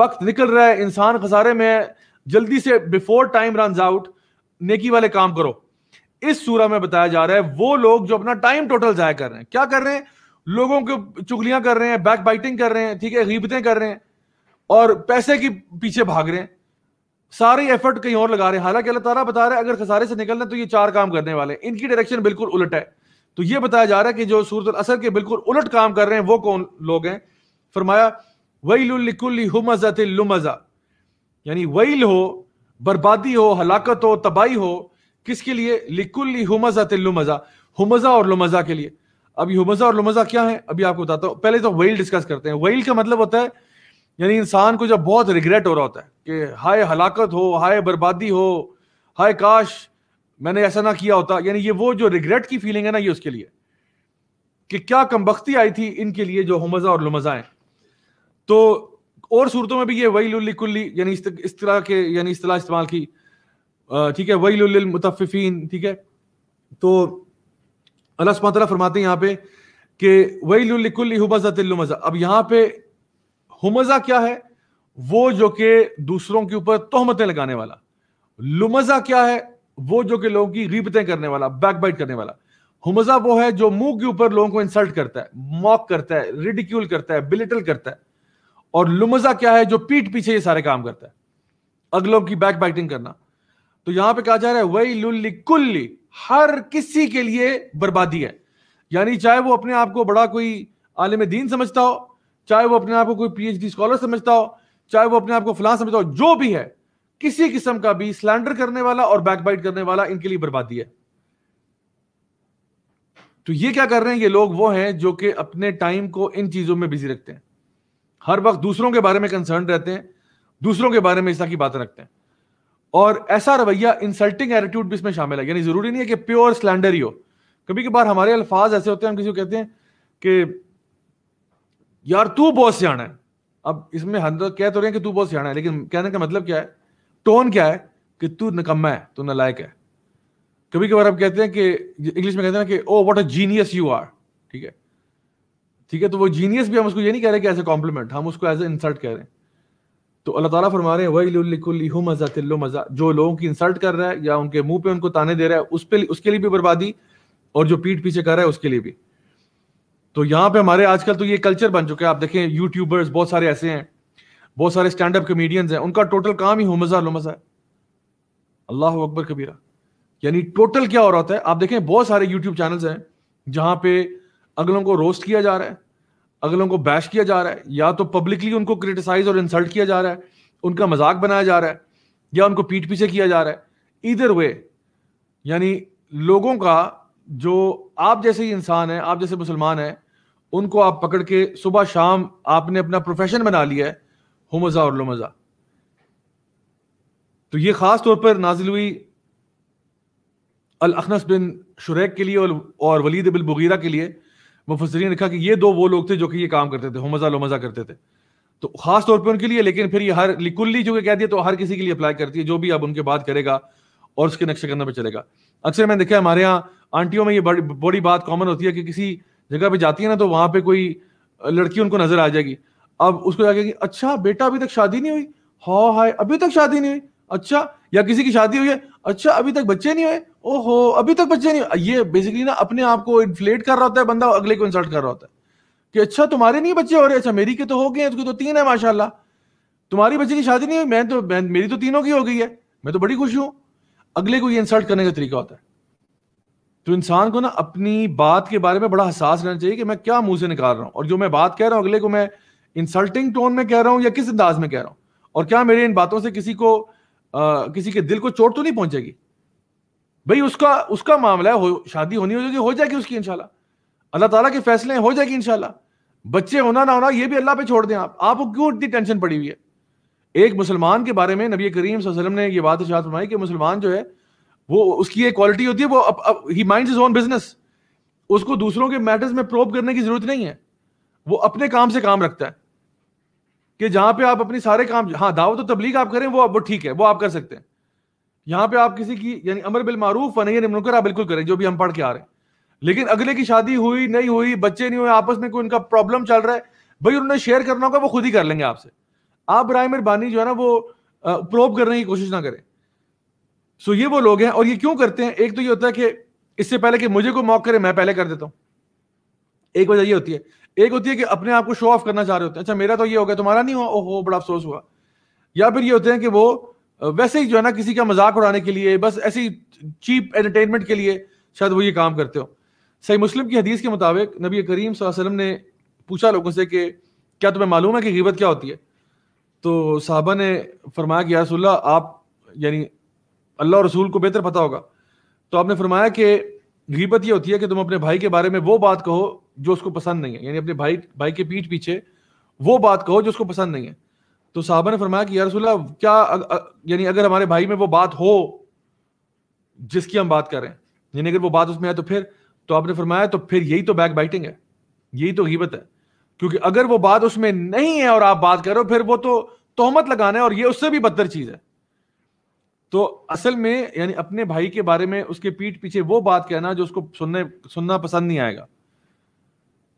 वक्त निकल रहा है इंसान खसारे में जल्दी से बिफोर टाइम रन आउट नेकी वाले काम करो इस सूरह में बताया जा रहा है वो लोग जो अपना टाइम टोटल जाया कर रहे हैं क्या कर रहे हैं लोगों को चुगलियां कर रहे हैं बैक बाइटिंग कर रहे हैं ठीक है गीबतें कर रहे हैं और पैसे के पीछे भाग रहे हैं सारी एफर्ट कहीं और लगा रहे हैं हालांकि अल्लाह तारा बता रहे अगर खसारे से निकलना तो ये चार काम करने वाले इनकी डायरेक्शन बिल्कुल उलट है तो ये बताया जा रहा है कि जो सूरत असर के बिल्कुल उलट काम कर रहे हैं वो कौन लोग हैं फरमाया वईलुल्लिकुल्लिहुमजा यानी वही हो बर्बादी हो हलाकत हो तबाही हो किसके लिए लिकुल हुमजा तिल्लुमजा हुमजा और लुमजा के लिए अभी हुमजा और लुमजा क्या है अभी आपको बताता हूँ पहले तो वही डिस्कस करते हैं वही का मतलब होता है यानी इंसान को जब बहुत रिग्रेट हो रहा होता है कि हाय हलाकत हो हाय बर्बादी हो हाय काश मैंने ऐसा ना किया होता यानी ये वो जो रिग्रेट की फीलिंग है ना ये उसके लिए कि क्या कमबख्ती आई थी इनके लिए जो हमजा और लुमजा है तो और सूरतों में भी ये वही कुल्ली यानी इस तरह के यानी इतला इस्तेमाल की ठीक है वही मुतफ़ीन ठीक है तो अल्लाह सुबह फरमाते हैं यहाँ पे कि वही कुल्ली तिल्लुमजा अब यहाँ पे हुमजा क्या है वो जो कि दूसरों के ऊपर तोहमतें लगाने वाला लुमजा क्या है वो जो कि लोगों की गीबतें करने वाला बैकबाइट करने वाला हुमजा वो है जो मुंह के ऊपर लोगों को इंसल्ट करता है मॉक करता है रिडिक्यूल करता है बिलिटल करता है और लुमजा क्या है जो पीठ पीछे ये सारे काम करता है अगलों की बैक बाइटिंग करना तो यहां पे कहा जा रहा है वही लुल्ली कुल्ली हर किसी के लिए बर्बादी है यानी चाहे वो अपने आप को बड़ा कोई आलिम दीन समझता हो चाहे वो अपने आप को कोई पीएचडी स्कॉलर समझता हो चाहे वो अपने आप को फलां समझता हो जो भी है किसी किस्म का भी स्लैंडर करने वाला और बैकबाइट करने वाला इनके लिए बर्बादी है तो ये क्या कर रहे हैं ये लोग वो हैं जो कि अपने टाइम को इन चीजों में बिजी रखते हैं हर वक्त दूसरों के बारे में कंसर्न रहते हैं दूसरों के बारे में इस तरह की बातें रखते हैं और ऐसा रवैया इंसल्टिंग एटीट्यूड भी इसमें शामिल है यानी जरूरी नहीं है कि प्योर स्लैंडर ही हो कभी कभार हमारे अल्फाज ऐसे होते हैं हम किसी को कहते हैं कि यार तू बहुत सियाना है अब इसमें हम तो कह तो रहे हैं कि तू बहुत सियाना है लेकिन कहने का मतलब क्या है टोन क्या है कि तू निकम्मा है तू नलायक है कभी कभार आप कहते हैं कि इंग्लिश में कहते हैं कि oh what a genius you are ठीक है ठीक है तो वो जीनियस भी हम उसको ये नहीं कह रहे कि एज ए कॉम्प्लीमेंट हम उसको एज ए इंसल्ट कह रहे हैं तो अल्लाह ताला फरमा रहे हैं वही मजा तिल्लो मजा जो लोगों की इंसल्ट कर रहा है या उनके मुंह पे उनको ताने दे रहा है उस पर उसके लिए भी बर्बादी और जो पीठ पीछे कर रहा है उसके लिए भी तो यहाँ पे हमारे आजकल तो ये कल्चर बन चुके हैं आप देखें यूट्यूबर्स बहुत सारे ऐसे हैं बहुत सारे स्टैंड अप कमेडियंस हैं उनका टोटल काम ही हुमजा लुमजा है अल्लाह अकबर कबीरा यानी टोटल क्या हो रहा होता है आप देखें बहुत सारे यूट्यूब चैनल्स हैं जहाँ पे अगलों को रोस्ट किया जा रहा है अगलों को बैश किया जा रहा है या तो पब्लिकली उनको क्रिटिसाइज और इंसल्ट किया जा रहा है उनका मजाक बनाया जा रहा है या उनको पीठ पीछे किया जा रहा है इधर वे यानी लोगों का जो आप जैसे ही इंसान है आप जैसे मुसलमान हैं उनको आप पकड़ के सुबह शाम आपने अपना प्रोफेशन बना लिया है हुमजा और लुमजा तो ये खास तौर पर नाजिल हुई अल अखनस बिन शुरैक के लिए और, वलीद बिल बुगीरा के लिए मुफसरीन लिखा कि ये दो वो लोग थे जो कि ये काम करते थे लो मजा करते थे तो खास तौर पर उनके लिए लेकिन फिर ये हर लिकुल्ली जो कि कह दिया तो हर किसी के लिए अप्लाई करती है जो भी अब उनके बात करेगा और उसके नक्शे करने पर चलेगा अक्सर मैंने देखा हमारे यहाँ आंटियों में ये बड़ी बड़ी बात कॉमन होती है कि किसी जगह पे जाती है ना तो वहां पे कोई लड़की उनको नजर आ जाएगी अब उसको जाके अच्छा बेटा अभी तक शादी नहीं हुई हा हाय अभी तक शादी नहीं हुई अच्छा या किसी की शादी हुई है अच्छा अभी तक बच्चे नहीं हुए ओहो अभी तक बच्चे नहीं ये बेसिकली ना अपने आप को इन्फ्लेट कर रहा होता है बंदा अगले को इंसल्ट कर रहा होता है कि अच्छा तुम्हारे नहीं बच्चे हो रहे अच्छा मेरी के तो हो गए उसकी तो तीन है माशाला तुम्हारी बच्चे की शादी नहीं हुई मैं तो मैं, मेरी तो तीनों की हो गई है मैं तो बड़ी खुशी हूं अगले को ये इंसल्ट करने का तरीका होता है तो इंसान को ना अपनी बात के बारे में बड़ा हसास रहना चाहिए कि मैं क्या मुंह से निकाल रहा हूँ और जो मैं बात कह रहा हूँ अगले को मैं इंसल्टिंग टोन में कह रहा हूँ या किस अंदाज में कह रहा हूँ और क्या मेरे इन बातों से किसी को आ, किसी के दिल को चोट तो नहीं पहुंचेगी भाई उसका उसका मामला है हो, शादी होनी हो जाएगी हो जाएगी उसकी इनशाला अल्लाह तला के फैसले हो जाएगी इनशाला बच्चे होना ना होना ये भी अल्लाह पे छोड़ दें आप आपको क्यों इतनी टेंशन पड़ी हुई है एक मुसलमान के बारे में नबी करीम वसल्लम ने यह बात इशात फरमाई कि मुसलमान जो है वो उसकी एक क्वालिटी होती है वो अब ही माइंड इज ओन बिजनेस उसको दूसरों के मैटर्स में प्रोब करने की जरूरत नहीं है वो अपने काम से काम रखता है कि जहां पे आप अपने सारे काम हाँ दावत तो तबलीग आप करें वो वो ठीक है वो आप कर सकते हैं यहां पे आप किसी की यानी अमर बिल मारूफ नहीं मुनकर आप बिल्कुल करें जो भी हम पढ़ के आ रहे हैं लेकिन अगले की शादी हुई नहीं हुई बच्चे नहीं हुए आपस में कोई उनका प्रॉब्लम चल रहा है भाई उन्होंने शेयर करना होगा वो खुद ही कर लेंगे आपसे आप, आप राय मेहरबानी जो है ना वो प्रोब करने की कोशिश ना करें सो ये वो लोग हैं और ये क्यों करते हैं एक तो ये होता है कि इससे पहले कि मुझे को मॉक करे मैं पहले कर देता हूँ एक वजह ये होती है एक होती है कि अपने आप को शो ऑफ करना चाह रहे होते हैं अच्छा मेरा तो ये हो गया तुम्हारा नहीं हुआ ओहो बड़ा अफसोस हुआ या फिर ये होते हैं कि वो वैसे ही जो है ना किसी का मजाक उड़ाने के लिए बस ऐसी चीप एंटरटेनमेंट के लिए शायद वो ये काम करते हो सही मुस्लिम की हदीस के मुताबिक नबी करीम वसल्लम ने पूछा लोगों से कि क्या तुम्हें मालूम है कि गिबत क्या होती है तो साहबा ने फरमाया कि यासल्ला आप यानी अल्लाह और रसूल को बेहतर पता होगा तो आपने फरमाया कि गीबत यह होती है कि तुम अपने भाई के बारे में वो बात कहो जो उसको पसंद नहीं है यानी अपने भाई भाई के पीठ पीछे वो बात कहो जो उसको पसंद नहीं है तो साहबा ने फरमाया कि यारसोल्ला क्या यानी अगर हमारे भाई में वो बात हो जिसकी हम बात करें यानी अगर वो बात उसमें है तो फिर तो आपने फरमाया तो फिर यही तो बैक बाइटिंग है यही तो गीबत है क्योंकि अगर वो बात उसमें नहीं है और आप बात करो फिर वो तो तोहमत लगाना है और ये उससे भी बदतर चीज़ है तो असल में यानी अपने भाई के बारे में उसके पीठ पीछे वो बात कहना जो उसको सुनने सुनना पसंद नहीं आएगा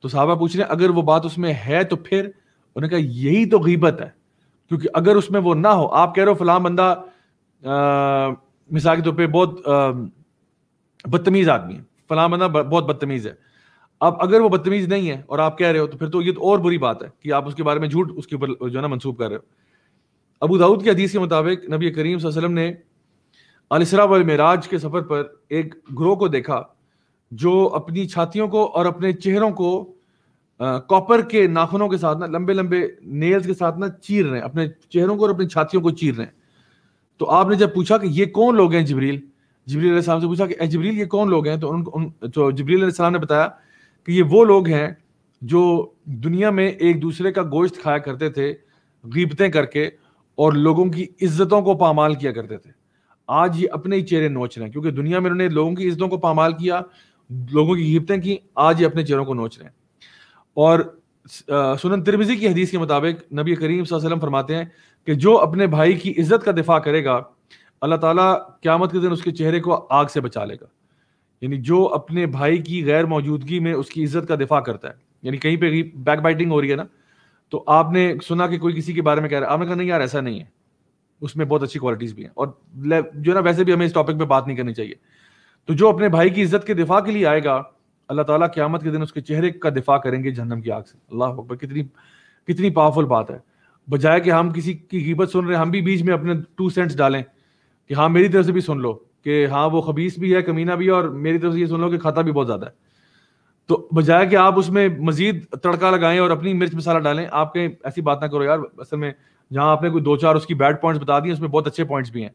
तो साहबा पूछ रहे अगर वो बात उसमें है तो फिर उन्होंने कहा यही तो गीबत है क्योंकि अगर उसमें वो ना हो आप कह रहे हो फलाम बंदा मिसाल के तौर पर बहुत बदतमीज़ आदमी है फलाम बंदा बहुत बदतमीज़ है अब अगर वो बदतमीज़ नहीं है और आप कह रहे हो तो फिर तो ये तो और बुरी बात है कि आप उसके बारे में झूठ उसके ऊपर जो है ना मनसूब कर रहे हो अबू दाऊद की हदीस के मुताबिक नबी करीम वसल्लम ने अलसरा वल मराज के सफ़र पर एक ग्रोह को देखा जो अपनी छातियों को और अपने चेहरों को कॉपर के नाखूनों के साथ ना लंबे लंबे नेल्स के साथ ना चीर रहे अपने चेहरों को और अपनी छातियों को चीर रहे तो आपने जब पूछा कि ये कौन लोग हैं जबरील जबरील से पूछा कि जबरील ये कौन लोग हैं तो उन, तो जबरील ने बताया कि ये वो लोग हैं जो दुनिया में एक दूसरे का गोश्त खाया करते थे गीबतें करके और लोगों की इज्जतों को पामाल किया करते थे आज ये अपने ही चेहरे नोच रहे हैं क्योंकि दुनिया में उन्होंने लोगों की इज्जतों को पामाल किया लोगों की गिबतें की आज ये अपने चेहरों को नोच रहे हैं और सुनन तिरमिजी की हदीस के मुताबिक नबी करीम वसल्लम फरमाते हैं कि जो अपने भाई की इज्जत का दिफा करेगा अल्लाह ताला क्यामत के दिन उसके चेहरे को आग से बचा लेगा यानी जो अपने भाई की गैर मौजूदगी में उसकी इज्जत का दिफा करता है यानी कहीं पे बैक बाइटिंग हो रही है ना तो आपने सुना कि कोई किसी के बारे में कह रहा है आपने कहा नहीं यार ऐसा नहीं है उसमें बहुत अच्छी क्वालिटीज भी हैं और जो ना वैसे भी हमें इस टॉपिक पे बात नहीं करनी चाहिए तो जो अपने भाई की इज्जत के दिफा के लिए आएगा अल्लाह ताला क्यामत के दिन उसके चेहरे का दिफा करेंगे जहनम की आग से अल्लाह अकबर कितनी कितनी पावरफुल बात है बजाय कि हम किसी की गिबत सुन रहे हैं हम भी बीच में अपने टू सेंट्स डालें कि हाँ मेरी तरफ से भी सुन लो कि हाँ वो खबीस भी है कमीना भी है और मेरी तरफ से ये सुन लो कि खाता भी बहुत ज़्यादा है तो बजाय कि आप उसमें मजीद तड़का लगाएं और अपनी मिर्च मसाला डालें आपके ऐसी बात ना करो यार असल में जहां आपने कोई दो चार उसकी बैड पॉइंट्स बता दी उसमें बहुत अच्छे पॉइंट्स भी हैं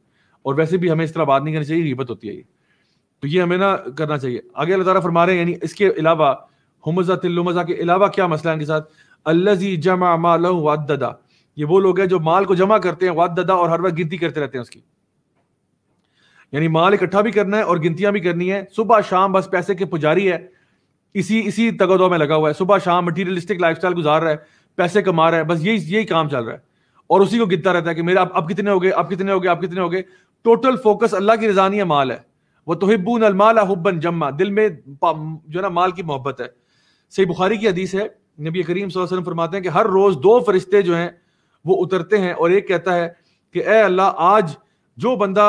और वैसे भी हमें इस तरह बात नहीं करनी चाहिए गिबत होती है ये तो ये हमें ना करना चाहिए आगे अल्लाह ताला फरमा रहे हैं यानी इसके अलावा हमजा तिल्लुमजा के अलावा क्या मसला इनके साथ अल्लाजी जमा माल वादा ये वो लोग हैं जो माल को जमा करते हैं वादा और हर वक्त गिनती करते रहते हैं उसकी यानी माल इकट्ठा भी करना है और गिनतियां भी करनी है सुबह शाम बस पैसे के पुजारी है इसी इसी तगदो में लगा हुआ है सुबह शाम मटीरियलिस्टिक लाइफस्टाइल गुजार रहा है पैसे कमा रहा है बस यही यही काम चल रहा है और उसी को गिनता रहता है कि मेरे अब अब कितने हो गए अब कितने हो गए अब कितने हो गए टोटल फोकस अल्लाह की रजानी माल है वह तोहिबून अलमाल हब्बन जम्मा दिल में जो है ना माल की मोहब्बत है सही बुखारी की हदीस है नबी करीम वसल्लम फरमाते हैं कि हर रोज दो फरिश्ते जो हैं वो उतरते हैं और एक कहता है कि ए अल्लाह आज जो बंदा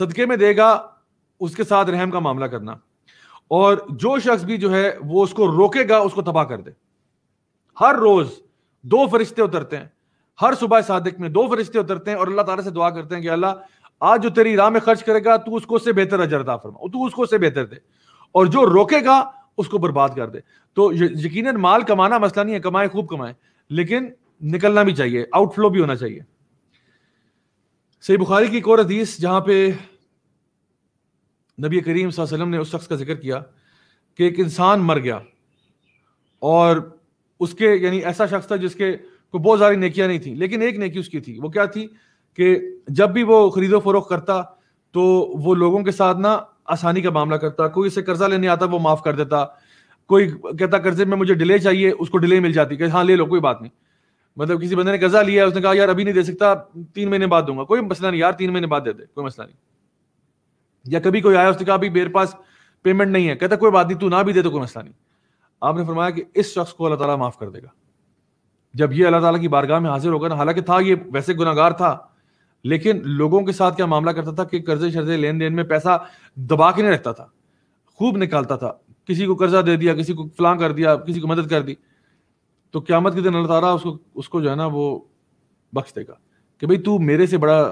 सदके में देगा उसके साथ रहम का मामला करना और जो शख्स भी जो है वो उसको रोकेगा उसको तबाह कर दे हर रोज दो फरिश्ते उतरते हैं हर सुबह सादिक में दो फरिश्ते उतरते हैं और अल्लाह ताला से दुआ करते हैं कि अल्लाह आज जो तेरी राह में खर्च करेगा तू उसको उससे बेहतर अजरदा फरमा तू उसको उससे बेहतर दे और जो रोकेगा उसको बर्बाद कर दे तो यकीन माल कमाना मसला नहीं है कमाए खूब कमाए लेकिन निकलना भी चाहिए आउटफ्लो भी होना चाहिए सही बुखारी की एक और हदीस जहाँ पे नबी करीम वसल्लम ने उस शख्स का जिक्र किया कि एक इंसान मर गया और उसके यानी ऐसा शख्स था जिसके को बहुत सारी नेकियां नहीं थी लेकिन एक नेकी उसकी थी वो क्या थी कि जब भी वो खरीदो फरोख करता तो वो लोगों के साथ ना आसानी का मामला करता कोई इसे कर्जा लेने आता वो माफ़ कर देता कोई कहता कर्जे में मुझे डिले चाहिए उसको डिले मिल जाती कि हाँ ले लो कोई बात नहीं मतलब किसी बंदे ने कर्जा लिया उसने कहा यार अभी नहीं दे सकता तीन महीने बाद दूंगा कोई मसला नहीं यार तीन महीने बाद दे दे कोई मसला नहीं या कभी कोई आया उसने कहा भी मेरे पास पेमेंट नहीं है कहता कोई बात नहीं तू ना भी दे तो कोई मसला नहीं आपने फरमाया कि इस शख्स को अल्लाह ताला माफ कर देगा जब ये अल्लाह ताला की बारगाह में हाजिर होगा ना हालांकि था ये वैसे गुनागार था लेकिन लोगों के साथ क्या मामला करता था कि कर्जे शर्जे लेन देन में पैसा दबा के नहीं रखता था खूब निकालता था किसी को कर्जा दे दिया किसी को फलां कर दिया किसी को मदद कर दी तो क्यामत के दिन अल्लाह ताला उसको उसको जो है ना वो बख्श देगा कि भाई तू मेरे से बड़ा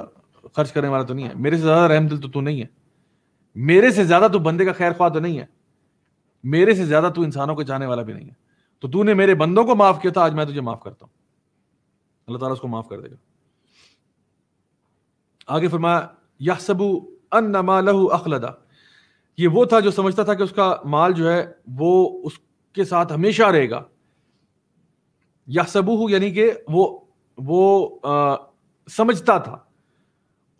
खर्च करने वाला तो नहीं है मेरे से ज़्यादा रहमदिल तो तू नहीं है मेरे से ज्यादा तू बंदे का खैर ख्वाह तो नहीं है मेरे से ज्यादा तू इंसानों को जाने वाला भी नहीं है तो तूने मेरे बंदों को माफ किया था आज मैं तुझे माफ करता हूं अल्लाह ताला उसको माफ कर देगा आगे फरमाया यहसबू मा लहू अखलदा ये वो था जो समझता था कि उसका माल जो है वो उसके साथ हमेशा रहेगा सबू यानी कि वो वो आ, समझता था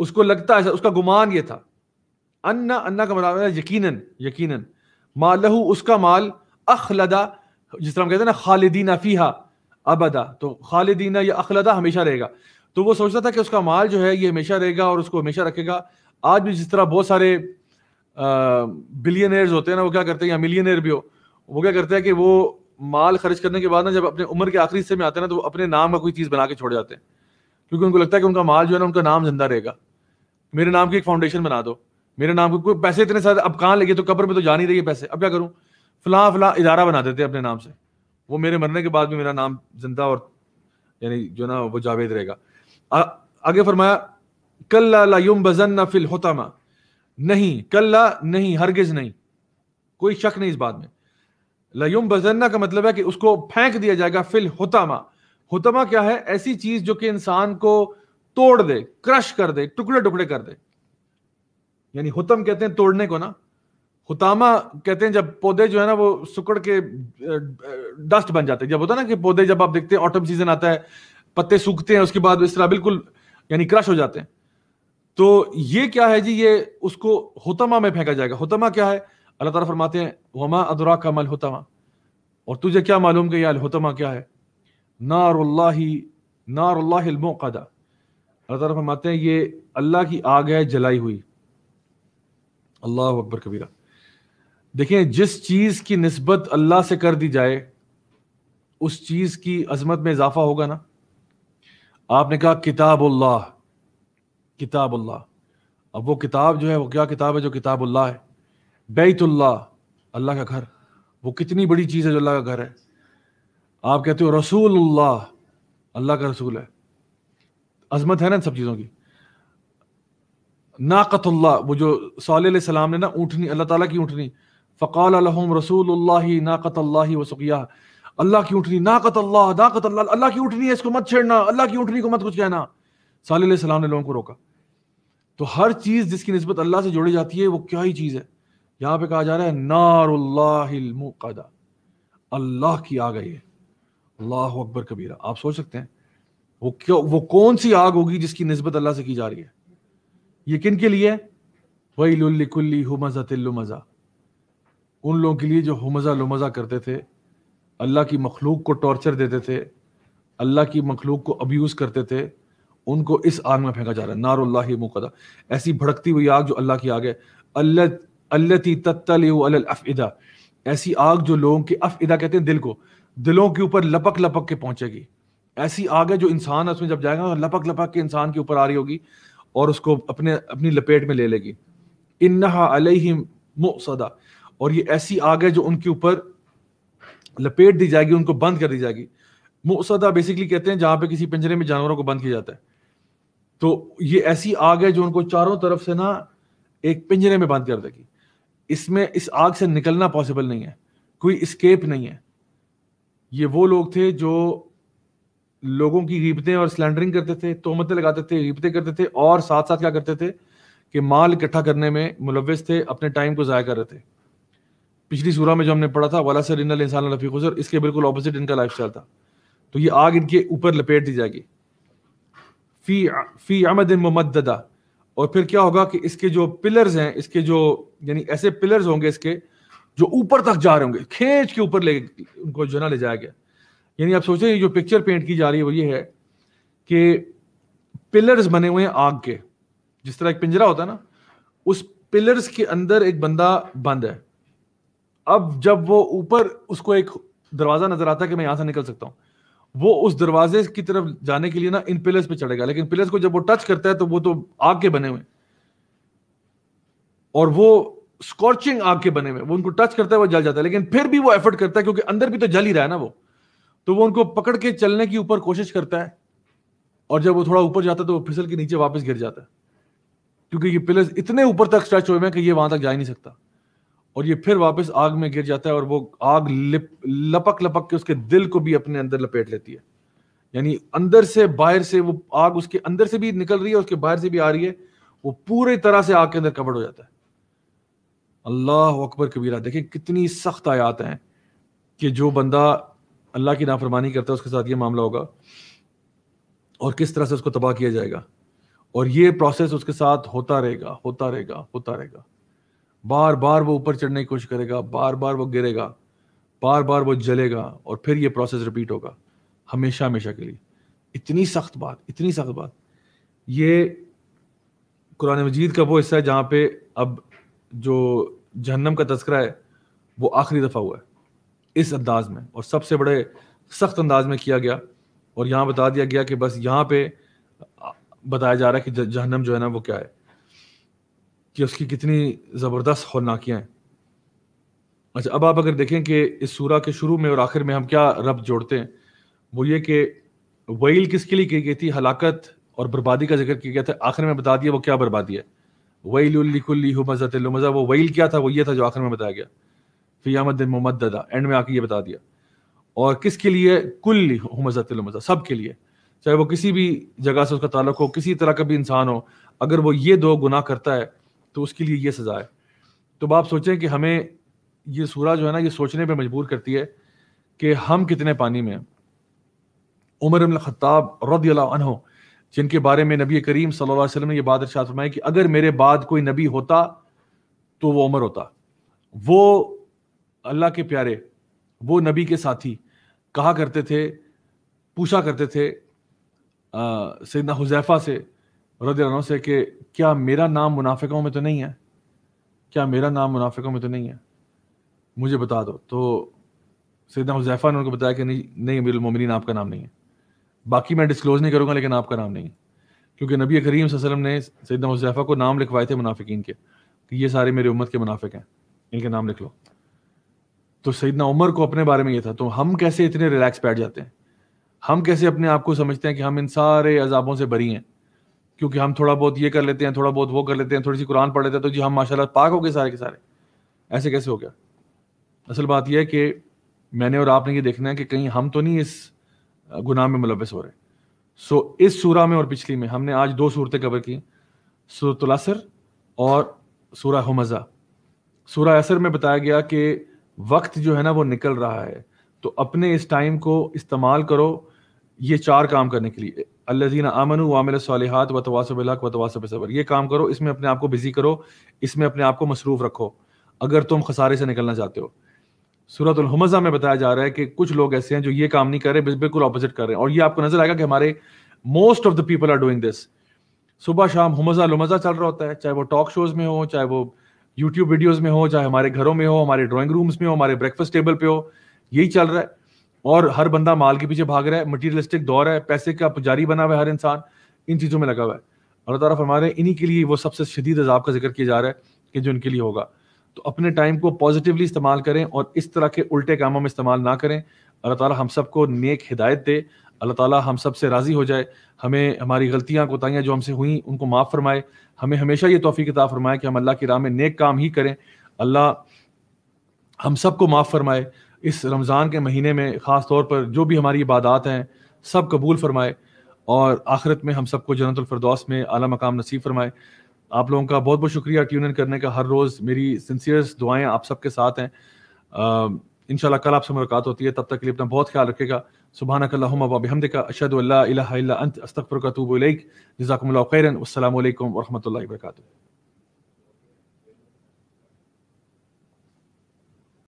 उसको लगता है उसका गुमान ये था अन्ना अन्ना का मतलब यकीनन यकीनन मालहू उसका माल अखलदा जिस तरह हम कहते हैं ना खालिदीना फीहा अबदा तो खालिदीना या अखलदा हमेशा रहेगा तो वो सोचता था कि उसका माल जो है ये हमेशा रहेगा और उसको हमेशा रखेगा आज भी जिस तरह बहुत सारे बिलियनर्स होते हैं ना वो क्या करते हैं या मिलियनर भी हो वो क्या करते हैं कि वो माल खर्च करने के बाद ना जब अपने उम्र के आखिरी हिस्से में आते हैं ना तो वो अपने नाम का कोई चीज़ बना के छोड़ जाते हैं क्योंकि उनको लगता है कि उनका माल जो है ना उनका नाम जिंदा रहेगा मेरे नाम की एक फाउंडेशन बना दो मेरे नाम को पैसे इतने सारे अब कहाँ लगे तो कब्र में तो जा नहीं रही है पैसे अब क्या करूँ फला फलां इदारा बना देते अपने नाम से वो मेरे मरने के बाद भी मेरा नाम जिंदा और यानी जो ना वो जावेद रहेगा आगे फरमाया कल्ला लायुम बजन न फिल होतामा नहीं कल्ला नहीं हरगिज नहीं कोई शक नहीं इस बात में लयुम बजन्ना का मतलब है कि उसको फेंक दिया जाएगा फिल होतामा होतामा क्या है ऐसी चीज जो कि इंसान को तोड़ दे क्रश कर दे टुकड़े टुकड़े कर दे यानी हुतम कहते हैं तोड़ने को ना हुतामा कहते हैं जब पौधे जो है ना वो सुकड़ के डस्ट बन जाते हैं जब होता है ना कि पौधे जब आप देखते हैं ऑटम सीजन आता है पत्ते सूखते हैं उसके बाद इस तरह बिल्कुल यानी क्रश हो जाते हैं तो ये क्या है जी ये उसको हुतमा में फेंका जाएगा हुतमा क्या है अल्लाह ताला फरमाते हैं वमा अदरा का मल हुतमा और तुझे क्या मालूम कि यार हुतमा क्या है नारुल्लाही नारुल्लाहिल मुकदा अल्लाह तरमाते फरमाते हैं ये अल्लाह की आग है जलाई हुई अल्लाह अकबर कबीरा देखिए जिस चीज की नस्बत अल्लाह से कर दी जाए उस चीज की अजमत में इजाफा होगा ना आपने कहा किताबुल्लाह किताबुल्लाह अब वो किताब जो है वो क्या किताब है जो किताबुल्लाह है बैतुल्लाह अल्लाह का घर वो कितनी बड़ी चीज़ है जो अल्लाह का घर है आप कहते हो रसूल अल्लाह अल्लाह का रसूल है अजमत है ना इन सब चीज़ों की नाकतुल्ला वो जो सलाम ने ना ऊँटनी अल्लाह ताला की ऊँटनी फ़काल रसूल नाकत अल्लाह वसुकिया अल्लाह की ऊँटनी नाकत अल्लाह नाकत अल्लाह अल्लाह की ऊँटनी है इसको मत छेड़ना अल्लाह की ऊँटनी को मत कुछ कहना सलाम ने लोगों को रोका तो हर चीज़ जिसकी नस्बत अल्लाह से जोड़ी जाती है वो क्या ही चीज़ है यहाँ पे कहा जा रहा है नारुल्लादा अल्लाह की गई है अल्लाह अकबर कबीरा आप सोच सकते हैं वो क्यों वो कौन सी आग होगी जिसकी नस्बत अल्लाह से की जा रही है ये किन के लिए वही हुमजा तिल्लुमजा उन लोगों के लिए जो हुमजा लुमजा करते थे अल्लाह की मखलूक को टॉर्चर देते थे अल्लाह की मखलूक को अब्यूज़ करते थे उनको इस आग में फेंका जा रहा है नार्ला मुकदा ऐसी भड़कती हुई आग जो अल्लाह की आग है अल्लत अल्लती ऐसी आग जो लोगों के अफ़िदा कहते हैं दिल को दिलों के ऊपर लपक लपक के पहुंचेगी ऐसी आग है जो इंसान उसमें जब जाएगा लपक लपक के इंसान के ऊपर आ रही होगी और उसको अपने अपनी लपेट में ले लेगी इन्हा अलैहिम मुसदा और ये ऐसी आग है जो उनके ऊपर लपेट दी जाएगी उनको बंद कर दी जाएगी मुसदा बेसिकली कहते हैं जहां पे किसी पिंजरे में जानवरों को बंद किया जाता है तो ये ऐसी आग है जो उनको चारों तरफ से ना एक पिंजरे में बंद कर देगी इसमें इस आग से निकलना पॉसिबल नहीं है कोई स्केप नहीं है ये वो लोग थे जो लोगों की गिबतें और सिलेंडरिंग करते थे तोहमतें लगाते थे गिबतें करते थे और साथ साथ क्या करते थे कि माल इकट्ठा करने में मुलविस थे अपने टाइम को ज़ाया कर रहे थे पिछली सूरह में जो हमने पढ़ा था वाला सर इंसान रफ़ी गुजर इसके बिल्कुल अपोजिट इनका लाइफ स्टाइल था तो ये आग इनके ऊपर लपेट दी जाएगी फ़ी फ़ी अमद मोहम्मदा और फिर क्या होगा कि इसके जो पिलर्स हैं इसके जो यानी ऐसे पिलर्स होंगे इसके जो ऊपर तक जा रहे होंगे खींच के ऊपर ले उनको जो ना ले जाया गया यानी आप सोचें जो पिक्चर पेंट की जा रही है वो ये है कि पिलर्स बने हुए हैं आग के जिस तरह एक पिंजरा होता है ना उस पिलर्स के अंदर एक बंदा बंद है अब जब वो ऊपर उसको एक दरवाजा नजर आता है कि मैं यहां से निकल सकता हूँ वो उस दरवाजे की तरफ जाने के लिए ना इन पिलर्स पे चढ़ेगा लेकिन पिलर्स को जब वो टच करता है तो वो तो आग के बने हुए और वो स्कॉर्चिंग आग के बने हुए वो उनको टच करता है वो जल जाता है लेकिन फिर भी वो एफर्ट करता है क्योंकि अंदर भी तो जल ही रहा है ना वो तो वो उनको पकड़ के चलने की ऊपर कोशिश करता है और जब वो थोड़ा ऊपर जाता है तो वो फिसल के नीचे वापस गिर जाता है क्योंकि ये पिलर्स इतने ऊपर तक स्ट्रेच हुए हैं कि ये वहां तक जा ही नहीं सकता और ये फिर वापस आग में गिर जाता है और वो आग लिप लपक लपक के उसके दिल को भी अपने अंदर लपेट लेती है यानी अंदर से बाहर से वो आग उसके अंदर से भी निकल रही है उसके बाहर से भी आ रही है वो पूरी तरह से आग के अंदर कवर हो जाता है अल्लाह अकबर कबीरा देखिए कितनी सख्त आयात हैं कि जो बंदा अल्लाह की नाफरमानी करता है उसके साथ ये मामला होगा और किस तरह से उसको तबाह किया जाएगा और ये प्रोसेस उसके साथ होता रहेगा होता रहेगा होता रहेगा बार बार वो ऊपर चढ़ने की कोशिश करेगा बार बार वो गिरेगा बार बार वो जलेगा और फिर ये प्रोसेस रिपीट होगा हमेशा हमेशा के लिए इतनी सख्त बात इतनी सख्त बात ये कुरान मजीद का वो हिस्सा है जहाँ पे अब जो जहन्नम का तस्करा है वो आखिरी दफ़ा हुआ है इस अंदाज में और सबसे बड़े सख्त अंदाज में किया गया और यहाँ बता दिया गया कि बस यहाँ पे बताया जा रहा है कि जहनम जो है ना वो क्या है कि उसकी कितनी ज़बरदस्त हौलनाकियाँ हैं अच्छा अब आप अगर देखें कि इस सूरा के शुरू में और आखिर में हम क्या रब जोड़ते हैं वो ये कि वईल किसके लिए की गई थी हलाकत और बर्बादी का जिक्र किया गया था आखिर में बता दिया वो क्या बर्बादी है वहील उल्लिकुल्ली मज़ा वो वही क्या था वो ये था जो आखिर में बताया गया दिन मुमदा एंड में आके ये बता दिया और किसके लिए कुल हमजा सब के लिए चाहे वो किसी भी जगह से उसका ताल्लुक हो किसी तरह का भी इंसान हो अगर वो ये दो गुनाह करता है तो उसके लिए ये सज़ा है तो आप सोचें कि हमें ये सूरा जो है ना ये सोचने पर मजबूर करती है कि हम कितने पानी में उमर खत्ताब रदी अनहो जिनके बारे में नबी करीम सल्लल्लाहु अलैहि वसल्लम ने यह बात अर्शात फरमाई कि अगर मेरे बाद कोई नबी होता तो वो उमर होता वो अल्लाह के प्यारे वो नबी के साथी कहा करते थे पूछा करते थे सदना हुजैफा से रद से कि क्या मेरा नाम मुनाफिकों में तो नहीं है क्या मेरा नाम मुनाफिकों में तो नहीं है मुझे बता दो तो सैदना हुजैफा ने उनको बताया कि नहीं नहीं अमीरमिन आपका नाम नहीं है बाकी मैं डिस्क्लोज़ नहीं करूँगा लेकिन आपका नाम नहीं है क्योंकि नबी करीम वसल्लम ने सदना हुजैफा को नाम लिखवाए थे मुनाफिकीन के कि ये सारे मेरी उम्मत के मुनाफिक हैं इनके नाम लिख लो तो सईदना उमर को अपने बारे में ये था तो हम कैसे इतने रिलैक्स बैठ जाते हैं हम कैसे अपने आप को समझते हैं कि हम इन सारे अजाबों से भरी हैं क्योंकि हम थोड़ा बहुत ये कर लेते हैं थोड़ा बहुत वो कर लेते हैं थोड़ी सी कुरान पढ़ लेते हैं तो जी हम माशाल्लाह पाक हो गए सारे के सारे ऐसे कैसे हो गया असल बात यह है कि मैंने और आपने ये देखना है कि कहीं हम तो नहीं इस गुनाह में मुलवस हो रहे सो इस सूरा में और पिछली में हमने आज दो सूरतें कवर की असर और सूरा हमज़ा सूरा असर में बताया गया कि वक्त जो है ना वो निकल रहा है तो अपने इस टाइम को इस्तेमाल करो ये चार काम करने के लिए अल्लाजी आमन वामिल सालिहात व तवासबिलक व तवासब सबर ये काम करो इसमें अपने आप को बिजी करो इसमें अपने आप को मसरूफ़ रखो अगर तुम खसारे से निकलना चाहते हो हमजा में बताया जा रहा है कि कुछ लोग ऐसे हैं जो ये काम नहीं कर रहे बिल्कुल अपोजिट कर रहे हैं और ये आपको नजर आएगा कि हमारे most of the people are doing this सुबह शाम हमजा लुमजा चल रहा होता है चाहे वो टॉक शोज में हो चाहे वो यूट्यूब वीडियोस में हो चाहे हमारे घरों में हो हमारे ड्राइंग रूम्स में हो हमारे ब्रेकफास्ट टेबल पे हो यही चल रहा है और हर बंदा माल के पीछे भाग रहा है मटीरियलिस्टिक दौर है पैसे का पुजारी बना हुआ है हर इंसान इन चीज़ों में लगा हुआ है अल्लाह तारा फरमा रहे हैं इन्हीं के लिए वो सबसे शदीद अजाब का जिक्र किया जा रहा है कि जो इनके लिए होगा तो अपने टाइम को पॉजिटिवली इस्तेमाल करें और इस तरह के उल्टे कामों में इस्तेमाल ना करें अल्लाह ताला हम सबको नेक हिदायत दे अल्लाह ताला हम सब से राज़ी हो जाए हमें हमारी गलतियाँ कोताहियां जो हमसे हुई उनको माफ़ फरमाए हमें हमेशा ये तोफ़ी किताब फरमाए कि हम अल्लाह की राह में नेक काम ही करें अल्लाह हम सबको माफ़ फरमाए इस रमज़ान के महीने में ख़ास तौर पर जो भी हमारी इबादत हैं सब कबूल फरमाए और आखिरत में हम सबको जन्नतफरदौस में आला मकाम नसीब फरमाए आप लोगों का बहुत बहुत शुक्रिया ट्यून इन करने का हर रोज़ मेरी सिंसियर दुआएं आप सबके साथ हैं इंशाल्लाह कल आपसे मुलाकात होती है तब तक के लिए अपना बहुत ख्याल रखेगा सुबहाना कल्लाबिहमदिका अशद अल्ला अंत अस्तफ़र का तूब जजाकमल खैरन असल वरहमल वर्का